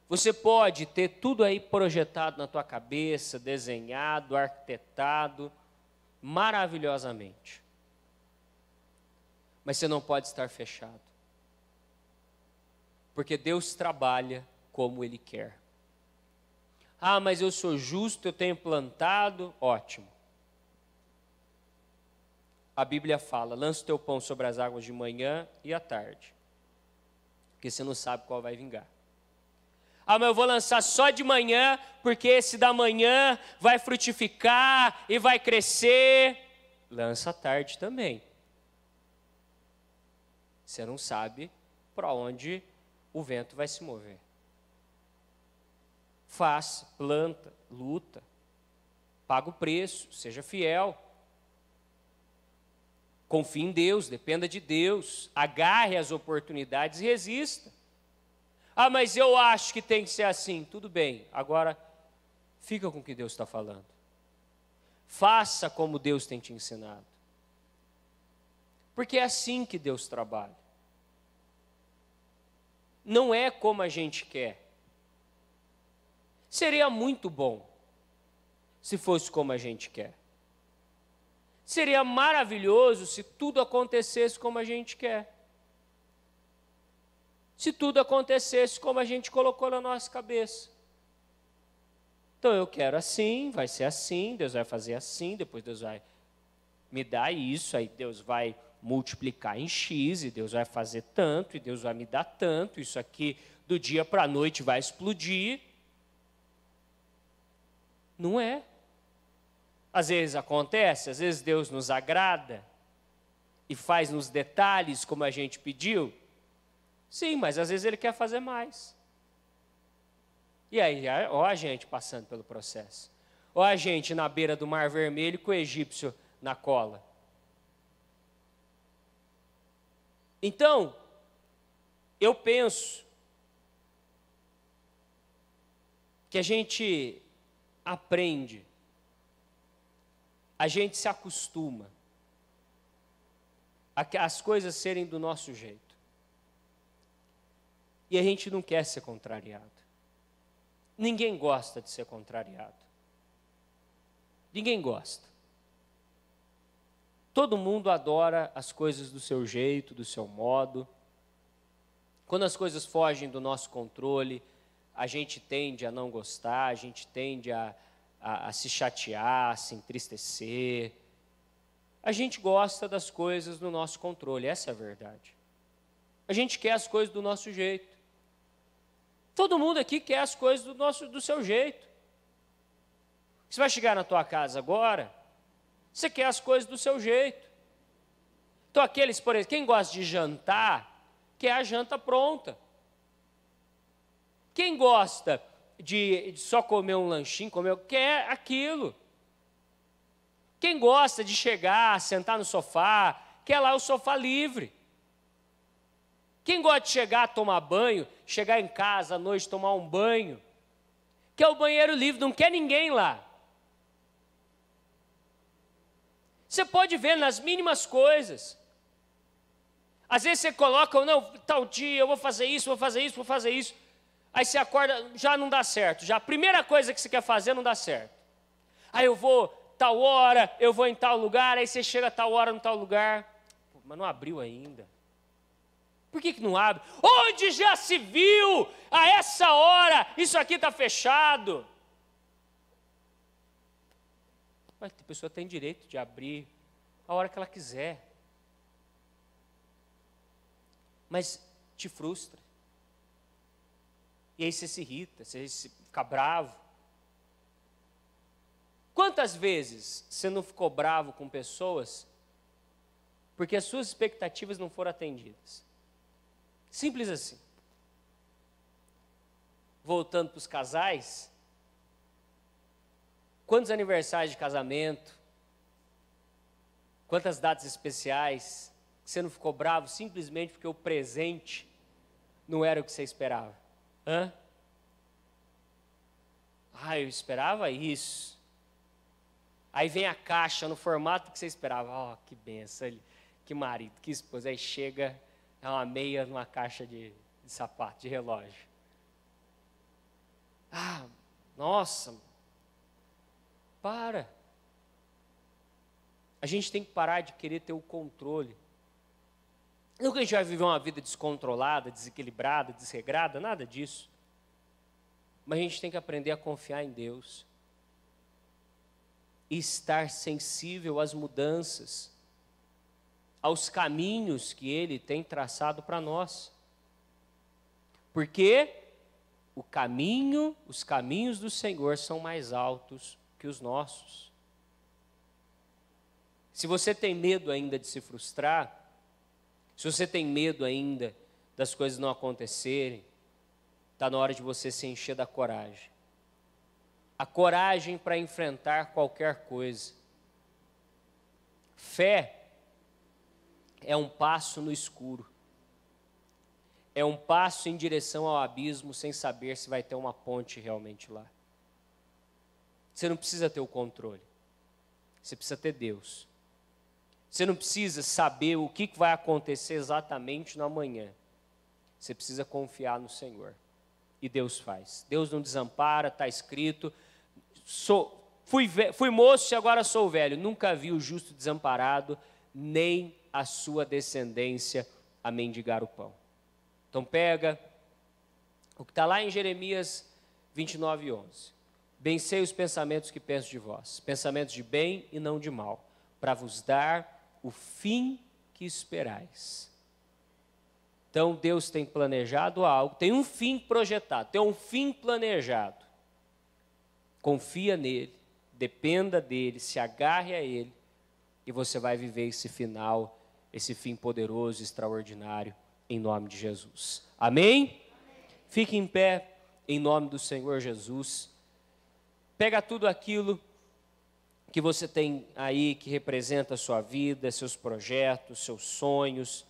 Speaker 1: Você pode ter tudo aí projetado na tua cabeça, desenhado, arquitetado maravilhosamente. Mas você não pode estar fechado. Porque Deus trabalha como ele quer. Ah, mas eu sou justo, eu tenho plantado, ótimo a Bíblia fala: lança o teu pão sobre as águas de manhã e à tarde, porque você não sabe qual vai vingar. Ah, mas eu vou lançar só de manhã, porque esse da manhã vai frutificar e vai crescer. Lança à tarde também. Você não sabe para onde o vento vai se mover. Faz, planta, luta, paga o preço, seja fiel. Confie em Deus, dependa de Deus, agarre as oportunidades e resista. Ah, mas eu acho que tem que ser assim. Tudo bem, agora fica com o que Deus está falando. Faça como Deus tem te ensinado. Porque é assim que Deus trabalha. Não é como a gente quer. Seria muito bom se fosse como a gente quer. Seria maravilhoso se tudo acontecesse como a gente quer. Se tudo acontecesse como a gente colocou na nossa cabeça. Então eu quero assim, vai ser assim, Deus vai fazer assim, depois Deus vai me dar isso, aí Deus vai multiplicar em X, e Deus vai fazer tanto, e Deus vai me dar tanto, isso aqui do dia para a noite vai explodir. Não é. Às vezes acontece, às vezes Deus nos agrada e faz nos detalhes como a gente pediu. Sim, mas às vezes Ele quer fazer mais. E aí, ó a gente passando pelo processo. Ó a gente na beira do Mar Vermelho com o egípcio na cola. Então, eu penso que a gente aprende a gente se acostuma a as coisas serem do nosso jeito. E a gente não quer ser contrariado. Ninguém gosta de ser contrariado. Ninguém gosta. Todo mundo adora as coisas do seu jeito, do seu modo. Quando as coisas fogem do nosso controle, a gente tende a não gostar, a gente tende a, a, a se chatear, a se entristecer. A gente gosta das coisas no nosso controle, essa é a verdade. A gente quer as coisas do nosso jeito. Todo mundo aqui quer as coisas do, nosso, do seu jeito. Você vai chegar na tua casa agora, você quer as coisas do seu jeito. Então, aqueles, por exemplo, quem gosta de jantar, quer a janta pronta. Quem gosta de, de só comer um lanchinho, comer, quer é aquilo. Quem gosta de chegar, sentar no sofá, quer lá o sofá livre. Quem gosta de chegar, tomar banho, chegar em casa à noite, tomar um banho, quer é o banheiro livre, não quer ninguém lá. Você pode ver nas mínimas coisas. Às vezes você coloca, não, tal dia eu vou fazer isso, vou fazer isso, vou fazer isso. Aí você acorda, já não dá certo. Já a primeira coisa que você quer fazer não dá certo. Aí eu vou tal hora, eu vou em tal lugar, aí você chega tal hora no tal lugar. Pô, mas não abriu ainda. Por que, que não abre? Onde já se viu a essa hora? Isso aqui está fechado. Mas a pessoa tem direito de abrir a hora que ela quiser. Mas te frustra. E aí você se irrita, você fica bravo. Quantas vezes você não ficou bravo com pessoas porque as suas expectativas não foram atendidas? Simples assim. Voltando para os casais, quantos aniversários de casamento, quantas datas especiais que você não ficou bravo simplesmente porque o presente não era o que você esperava? Hã? Ah, eu esperava isso. Aí vem a caixa no formato que você esperava. oh, que benção, que marido, que esposa. Aí chega, é uma meia numa caixa de, de sapato, de relógio. Ah, nossa. Para. A gente tem que parar de querer ter o controle. Não que a gente vai viver uma vida descontrolada, desequilibrada, desregrada, nada disso. Mas a gente tem que aprender a confiar em Deus. E estar sensível às mudanças, aos caminhos que Ele tem traçado para nós. Porque o caminho, os caminhos do Senhor são mais altos que os nossos. Se você tem medo ainda de se frustrar, se você tem medo ainda das coisas não acontecerem, está na hora de você se encher da coragem. A coragem para enfrentar qualquer coisa. Fé é um passo no escuro. É um passo em direção ao abismo sem saber se vai ter uma ponte realmente lá. Você não precisa ter o controle. Você precisa ter Deus. Você não precisa saber o que vai acontecer exatamente no amanhã. Você precisa confiar no Senhor. E Deus faz. Deus não desampara, está escrito. Sou, fui, fui moço e agora sou velho. Nunca vi o justo desamparado, nem a sua descendência a mendigar o pão. Então pega o que está lá em Jeremias 29, 11. Bem sei os pensamentos que penso de vós, pensamentos de bem e não de mal, para vos dar o fim que esperais. Então Deus tem planejado algo, tem um fim projetado, tem um fim planejado. Confia nele, dependa dele, se agarre a ele e você vai viver esse final, esse fim poderoso, extraordinário, em nome de Jesus. Amém? Amém. Fique em pé, em nome do Senhor Jesus. Pega tudo aquilo que você tem aí que representa a sua vida, seus projetos, seus sonhos.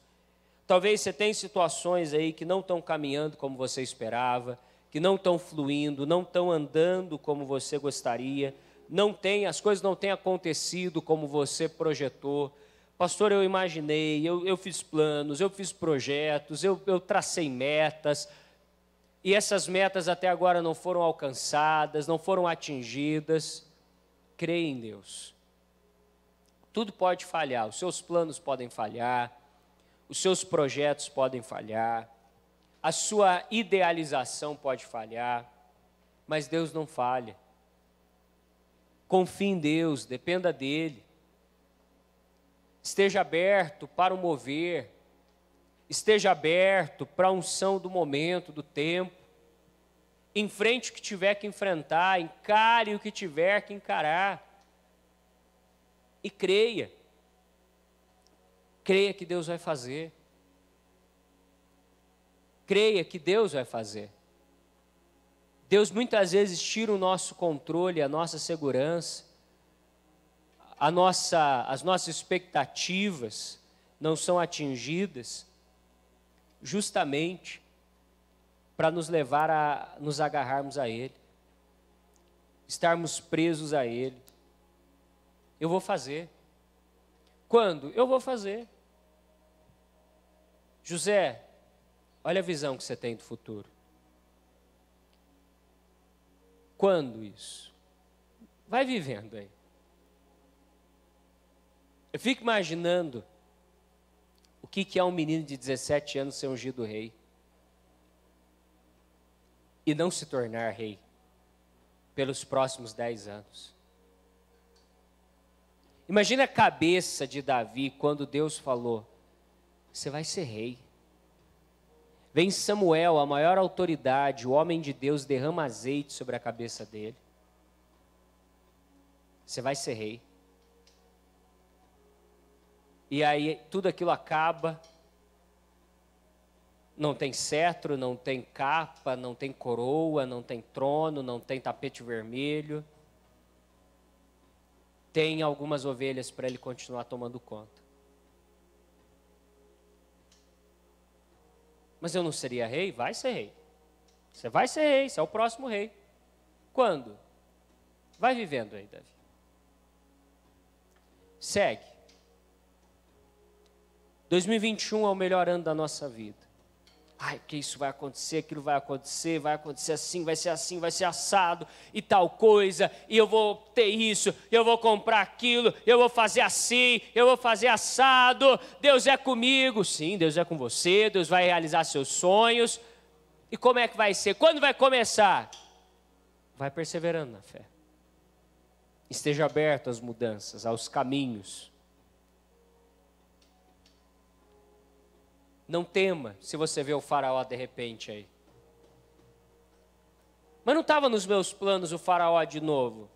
Speaker 1: Talvez você tenha situações aí que não estão caminhando como você esperava, que não estão fluindo, não estão andando como você gostaria, não tem, as coisas não têm acontecido como você projetou. Pastor, eu imaginei, eu, eu fiz planos, eu fiz projetos, eu, eu tracei metas, e essas metas até agora não foram alcançadas, não foram atingidas crê em Deus. Tudo pode falhar, os seus planos podem falhar, os seus projetos podem falhar, a sua idealização pode falhar, mas Deus não falha. Confie em Deus, dependa dEle. Esteja aberto para o mover, esteja aberto para a unção do momento, do tempo enfrente o que tiver que enfrentar, encare o que tiver que encarar. E creia. Creia que Deus vai fazer. Creia que Deus vai fazer. Deus muitas vezes tira o nosso controle, a nossa segurança, a nossa, as nossas expectativas não são atingidas, justamente para nos levar a nos agarrarmos a Ele, estarmos presos a Ele. Eu vou fazer. Quando? Eu vou fazer. José, olha a visão que você tem do futuro. Quando isso? Vai vivendo aí. Eu fico imaginando o que é um menino de 17 anos ser ungido rei e não se tornar rei pelos próximos dez anos. Imagina a cabeça de Davi quando Deus falou: Você vai ser rei. Vem Samuel, a maior autoridade, o homem de Deus, derrama azeite sobre a cabeça dele. Você vai ser rei. E aí tudo aquilo acaba, não tem cetro, não tem capa, não tem coroa, não tem trono, não tem tapete vermelho. Tem algumas ovelhas para ele continuar tomando conta. Mas eu não seria rei? Vai ser rei. Você vai ser rei, você é o próximo rei. Quando? Vai vivendo aí, Davi. Segue. 2021 é o melhor ano da nossa vida. Ai, que isso vai acontecer, aquilo vai acontecer, vai acontecer assim, vai ser assim, vai ser assado e tal coisa, e eu vou ter isso, eu vou comprar aquilo, eu vou fazer assim, eu vou fazer assado. Deus é comigo, sim, Deus é com você, Deus vai realizar seus sonhos. E como é que vai ser? Quando vai começar? Vai perseverando na fé. Esteja aberto às mudanças, aos caminhos. Não tema se você vê o faraó de repente aí. Mas não estava nos meus planos o faraó de novo.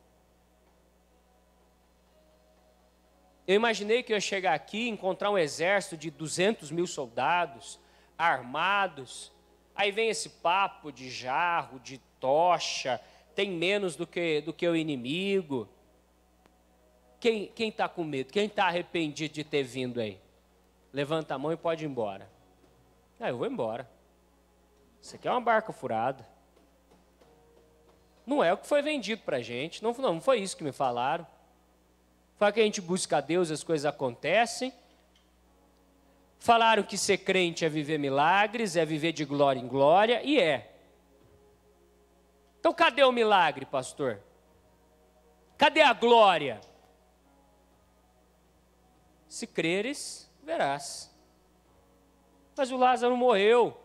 Speaker 1: Eu imaginei que eu ia chegar aqui, encontrar um exército de 200 mil soldados, armados. Aí vem esse papo de jarro, de tocha, tem menos do que, do que o inimigo. Quem está com medo? Quem está arrependido de ter vindo aí? Levanta a mão e pode ir embora. Ah, eu vou embora. Isso aqui é uma barca furada. Não é o que foi vendido para a gente. Não, não foi isso que me falaram. Fala que a gente busca a Deus as coisas acontecem. Falaram que ser crente é viver milagres, é viver de glória em glória, e é. Então cadê o milagre, pastor? Cadê a glória? Se creres, verás. Mas o Lázaro morreu.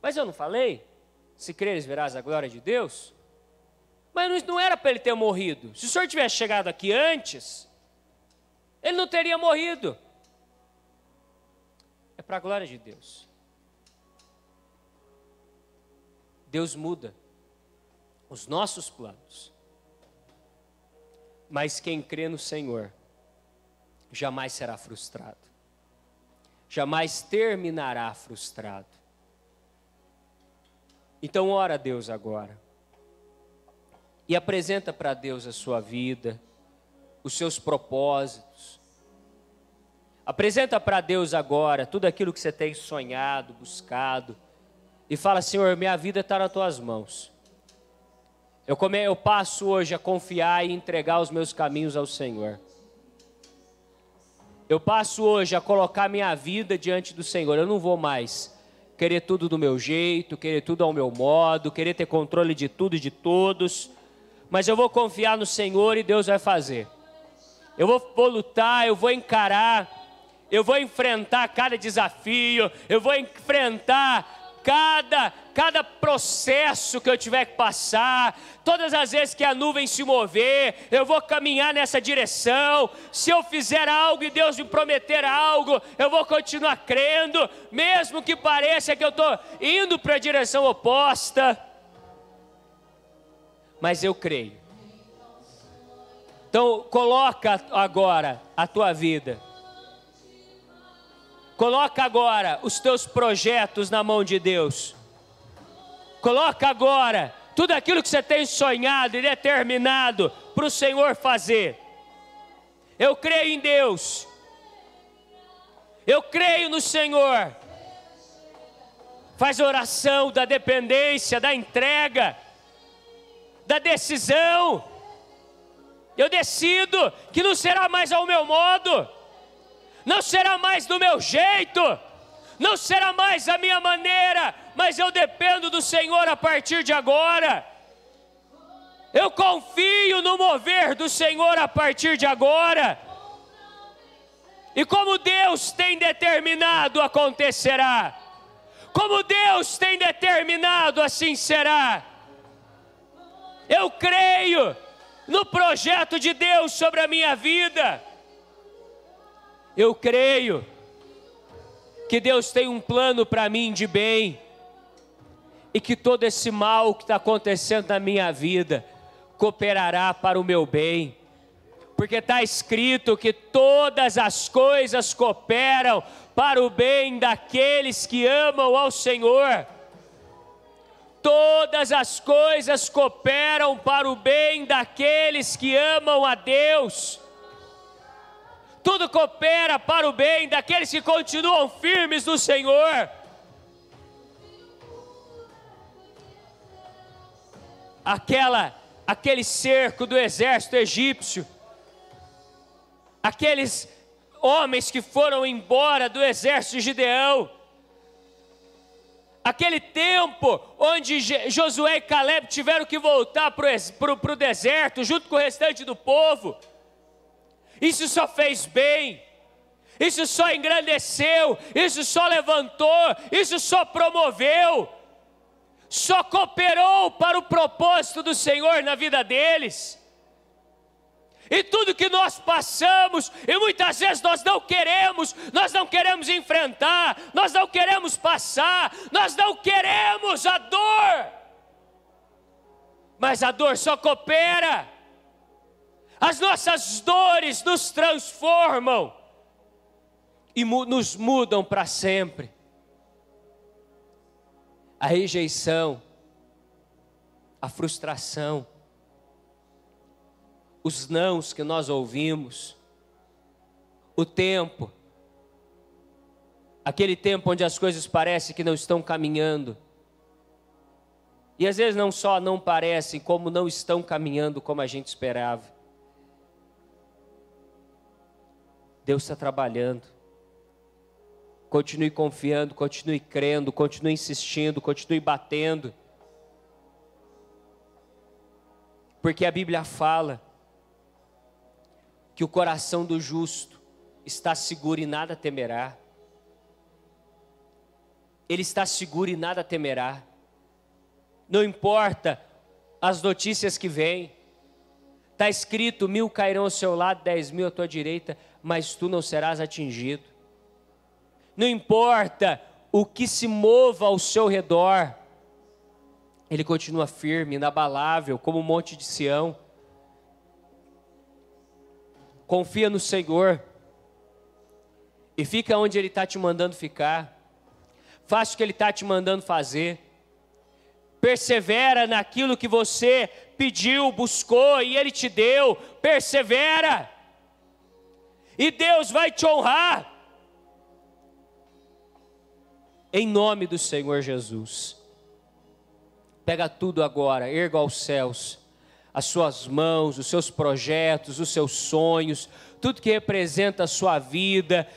Speaker 1: Mas eu não falei? Se creres, verás a glória de Deus. Mas não era para ele ter morrido. Se o senhor tivesse chegado aqui antes, ele não teria morrido. É para a glória de Deus. Deus muda os nossos planos. Mas quem crê no Senhor jamais será frustrado jamais terminará frustrado. Então, ora a Deus agora. E apresenta para Deus a sua vida, os seus propósitos. Apresenta para Deus agora tudo aquilo que você tem sonhado, buscado. E fala, Senhor, minha vida está nas tuas mãos. Eu, come, eu passo hoje a confiar e entregar os meus caminhos ao Senhor. Eu passo hoje a colocar minha vida diante do Senhor. Eu não vou mais querer tudo do meu jeito, querer tudo ao meu modo, querer ter controle de tudo e de todos. Mas eu vou confiar no Senhor e Deus vai fazer. Eu vou, vou lutar, eu vou encarar, eu vou enfrentar cada desafio, eu vou enfrentar cada, cada processo que eu tiver que passar, todas as vezes que a nuvem se mover, eu vou caminhar nessa direção. Se eu fizer algo e Deus me prometer algo, eu vou continuar crendo, mesmo que pareça que eu estou indo para a direção oposta. Mas eu creio. Então, coloca agora a tua vida Coloca agora os teus projetos na mão de Deus. Coloca agora tudo aquilo que você tem sonhado e determinado para o Senhor fazer. Eu creio em Deus. Eu creio no Senhor. Faz oração da dependência, da entrega, da decisão. Eu decido que não será mais ao meu modo não será mais do meu jeito, não será mais a minha maneira, mas eu dependo do Senhor a partir de agora. Eu confio no mover do Senhor a partir de agora. E como Deus tem determinado, acontecerá. Como Deus tem determinado, assim será. Eu creio no projeto de Deus sobre a minha vida. Eu creio que Deus tem um plano para mim de bem e que todo esse mal que está acontecendo na minha vida cooperará para o meu bem, porque está escrito que todas as coisas cooperam para o bem daqueles que amam ao Senhor. Todas as coisas cooperam para o bem daqueles que amam a Deus tudo coopera para o bem daqueles que continuam firmes no Senhor. Aquela, aquele cerco do exército egípcio, aqueles homens que foram embora do exército de Gideão, aquele tempo onde Josué e Caleb tiveram que voltar para o deserto junto com o restante do povo isso só fez bem, isso só engrandeceu, isso só levantou, isso só promoveu, só cooperou para o propósito do Senhor na vida deles. E tudo que nós passamos, e muitas vezes nós não queremos, nós não queremos enfrentar, nós não queremos passar, nós não queremos a dor. Mas a dor só coopera as nossas dores nos transformam e mu nos mudam para sempre. A rejeição, a frustração, os nãos que nós ouvimos, o tempo, aquele tempo onde as coisas parecem que não estão caminhando. E às vezes não só não parecem, como não estão caminhando como a gente esperava. Deus está trabalhando. Continue confiando, continue crendo, continue insistindo, continue batendo. Porque a Bíblia fala que o coração do justo está seguro e nada temerá. Ele está seguro e nada temerá. Não importa as notícias que vêm. Está escrito: mil cairão ao seu lado, dez mil à tua direita mas tu não serás atingido. Não importa o que se mova ao seu redor, ele continua firme, inabalável, como o monte de Sião. Confia no Senhor e fica onde Ele está te mandando ficar. Faça o que Ele está te mandando fazer. Persevera naquilo que você pediu, buscou e Ele te deu. Persevera e Deus vai te honrar. Em nome do Senhor Jesus. Pega tudo agora, erga aos céus as suas mãos, os seus projetos, os seus sonhos, tudo que representa a sua vida,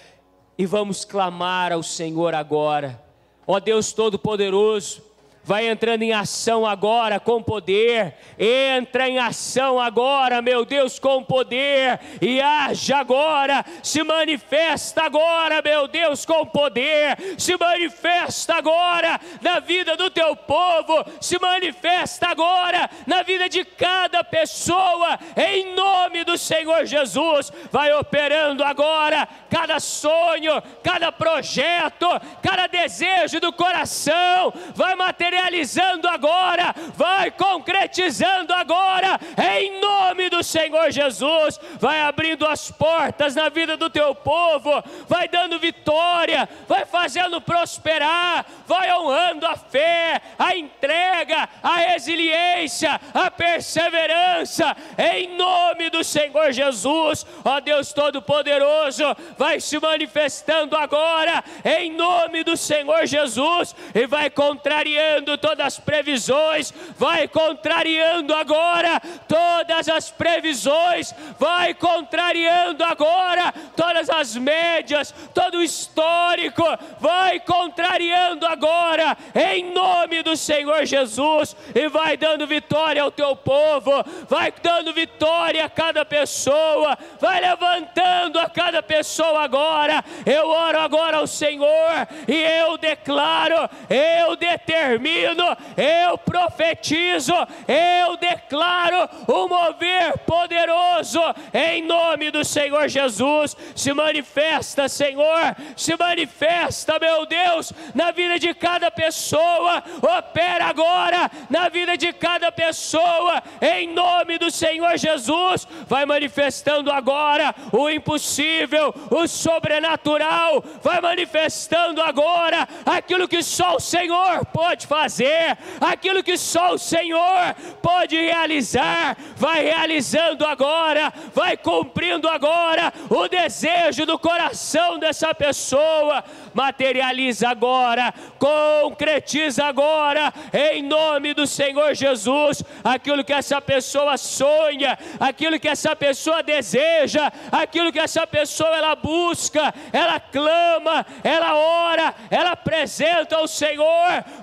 Speaker 1: e vamos clamar ao Senhor agora. Ó Deus Todo-Poderoso, vai entrando em ação agora com poder, entra em ação agora, meu Deus, com poder, e age agora, se manifesta agora, meu Deus, com poder, se manifesta agora na vida do teu povo, se manifesta agora na vida de cada pessoa, em nome do Senhor Jesus, vai operando agora cada sonho, cada projeto, cada desejo do coração, vai materializando materializando agora, vai concretizando agora, em nome do Senhor Jesus. Vai abrindo as portas na vida do teu povo, vai dando vitória, vai fazendo prosperar, vai honrando a fé, a entrega, a resiliência, a perseverança, em nome do Senhor Jesus, ó Deus Todo-Poderoso, vai se manifestando agora, em nome do Senhor Jesus, e vai contrariando contrariando todas as previsões, vai contrariando agora todas as previsões, vai contrariando agora todas as médias, todo o histórico, vai contrariando agora, em nome do Senhor Jesus, e vai dando vitória ao teu povo, vai dando vitória a cada pessoa, vai levantando a cada pessoa agora. Eu oro agora ao Senhor e eu declaro, eu determino eu profetizo, eu declaro o mover poderoso em nome do Senhor Jesus. Se manifesta, Senhor, se manifesta, meu Deus, na vida de cada pessoa, opera agora na vida de cada pessoa, em nome do Senhor Jesus. Vai manifestando agora o impossível, o sobrenatural, vai manifestando agora aquilo que só o Senhor pode fazer fazer, aquilo que só o Senhor pode realizar, vai realizando agora, vai cumprindo agora o desejo do coração dessa pessoa. Materializa agora, concretiza agora, em nome do Senhor Jesus, aquilo que essa pessoa sonha, aquilo que essa pessoa deseja, aquilo que essa pessoa ela busca, ela clama, ela ora, ela apresenta ao Senhor.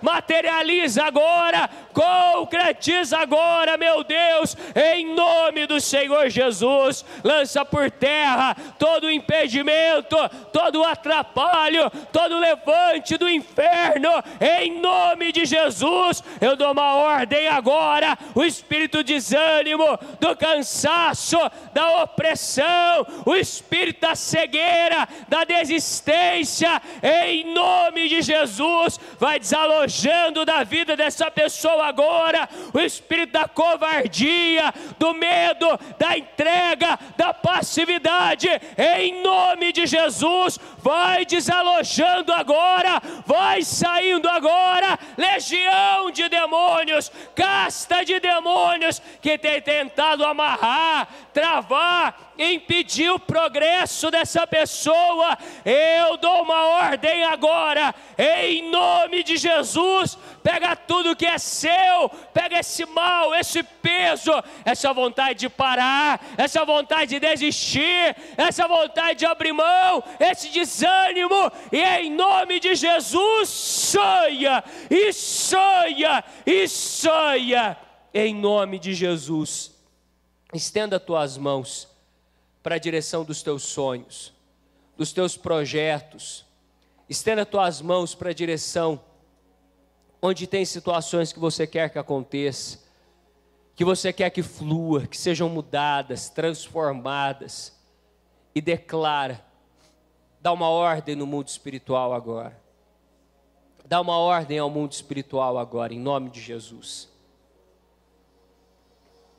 Speaker 1: Materializa materializa agora, concretiza agora, meu Deus, em nome do Senhor Jesus. Lança por terra todo o impedimento, todo o atrapalho, todo o levante do inferno, em nome de Jesus. Eu dou uma ordem agora, o espírito do desânimo, do cansaço, da opressão, o espírito da cegueira, da desistência, em nome de Jesus, vai desalojando da vida dessa pessoa agora o espírito da covardia, do medo, da entrega, da passividade, em nome de Jesus. Vai desalojando agora, vai saindo agora, legião de demônios, casta de demônios que tem tentado amarrar, travar, impedir o progresso dessa pessoa, eu dou uma ordem agora, em nome de Jesus, pega tudo que é seu, pega esse mal, esse peso, essa vontade de parar, essa vontade de desistir, essa vontade de abrir mão, esse desânimo, e em nome de Jesus, sonha e sonha e sonha. em nome de Jesus. Estenda tuas mãos para a direção dos teus sonhos, dos teus projetos. Estenda tuas mãos para a direção onde tem situações que você quer que aconteça, que você quer que flua, que sejam mudadas, transformadas. E declara, dá uma ordem no mundo espiritual agora. Dá uma ordem ao mundo espiritual agora, em nome de Jesus.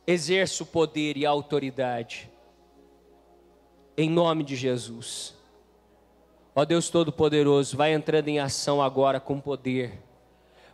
Speaker 1: Exerça o poder e a autoridade em nome de Jesus. Ó Deus Todo-Poderoso, vai entrando em ação agora com poder.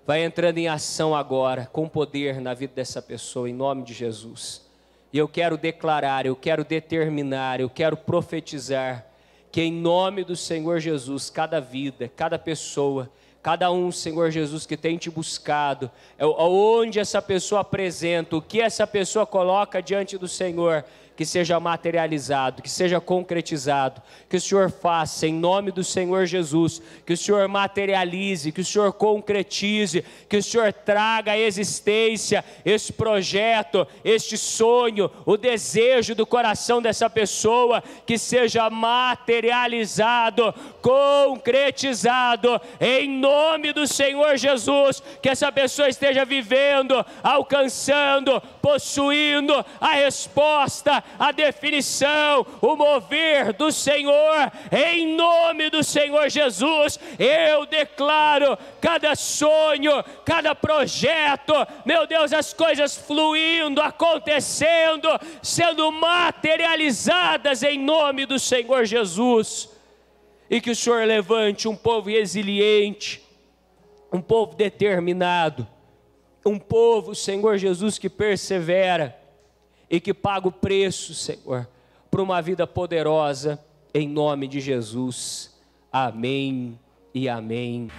Speaker 1: Vai entrando em ação agora com poder na vida dessa pessoa, em nome de Jesus. E eu quero declarar, eu quero determinar, eu quero profetizar que em nome do Senhor Jesus, cada vida, cada pessoa, cada um, Senhor Jesus, que tem te buscado, é onde essa pessoa apresenta, o que essa pessoa coloca diante do Senhor, que seja materializado, que seja concretizado, que o Senhor faça em nome do Senhor Jesus, que o Senhor materialize, que o Senhor concretize, que o Senhor traga à existência esse projeto, este sonho, o desejo do coração dessa pessoa, que seja materializado concretizado, em nome do Senhor Jesus, que essa pessoa esteja vivendo, alcançando, possuindo a resposta, a definição, o mover do Senhor, em nome do Senhor Jesus, eu declaro cada sonho, cada projeto, meu Deus, as coisas fluindo, acontecendo, sendo materializadas em nome do Senhor Jesus e que o Senhor levante um povo resiliente, um povo determinado, um povo, Senhor Jesus, que persevera e que paga o preço, Senhor, por uma vida poderosa, em nome de Jesus. Amém e amém.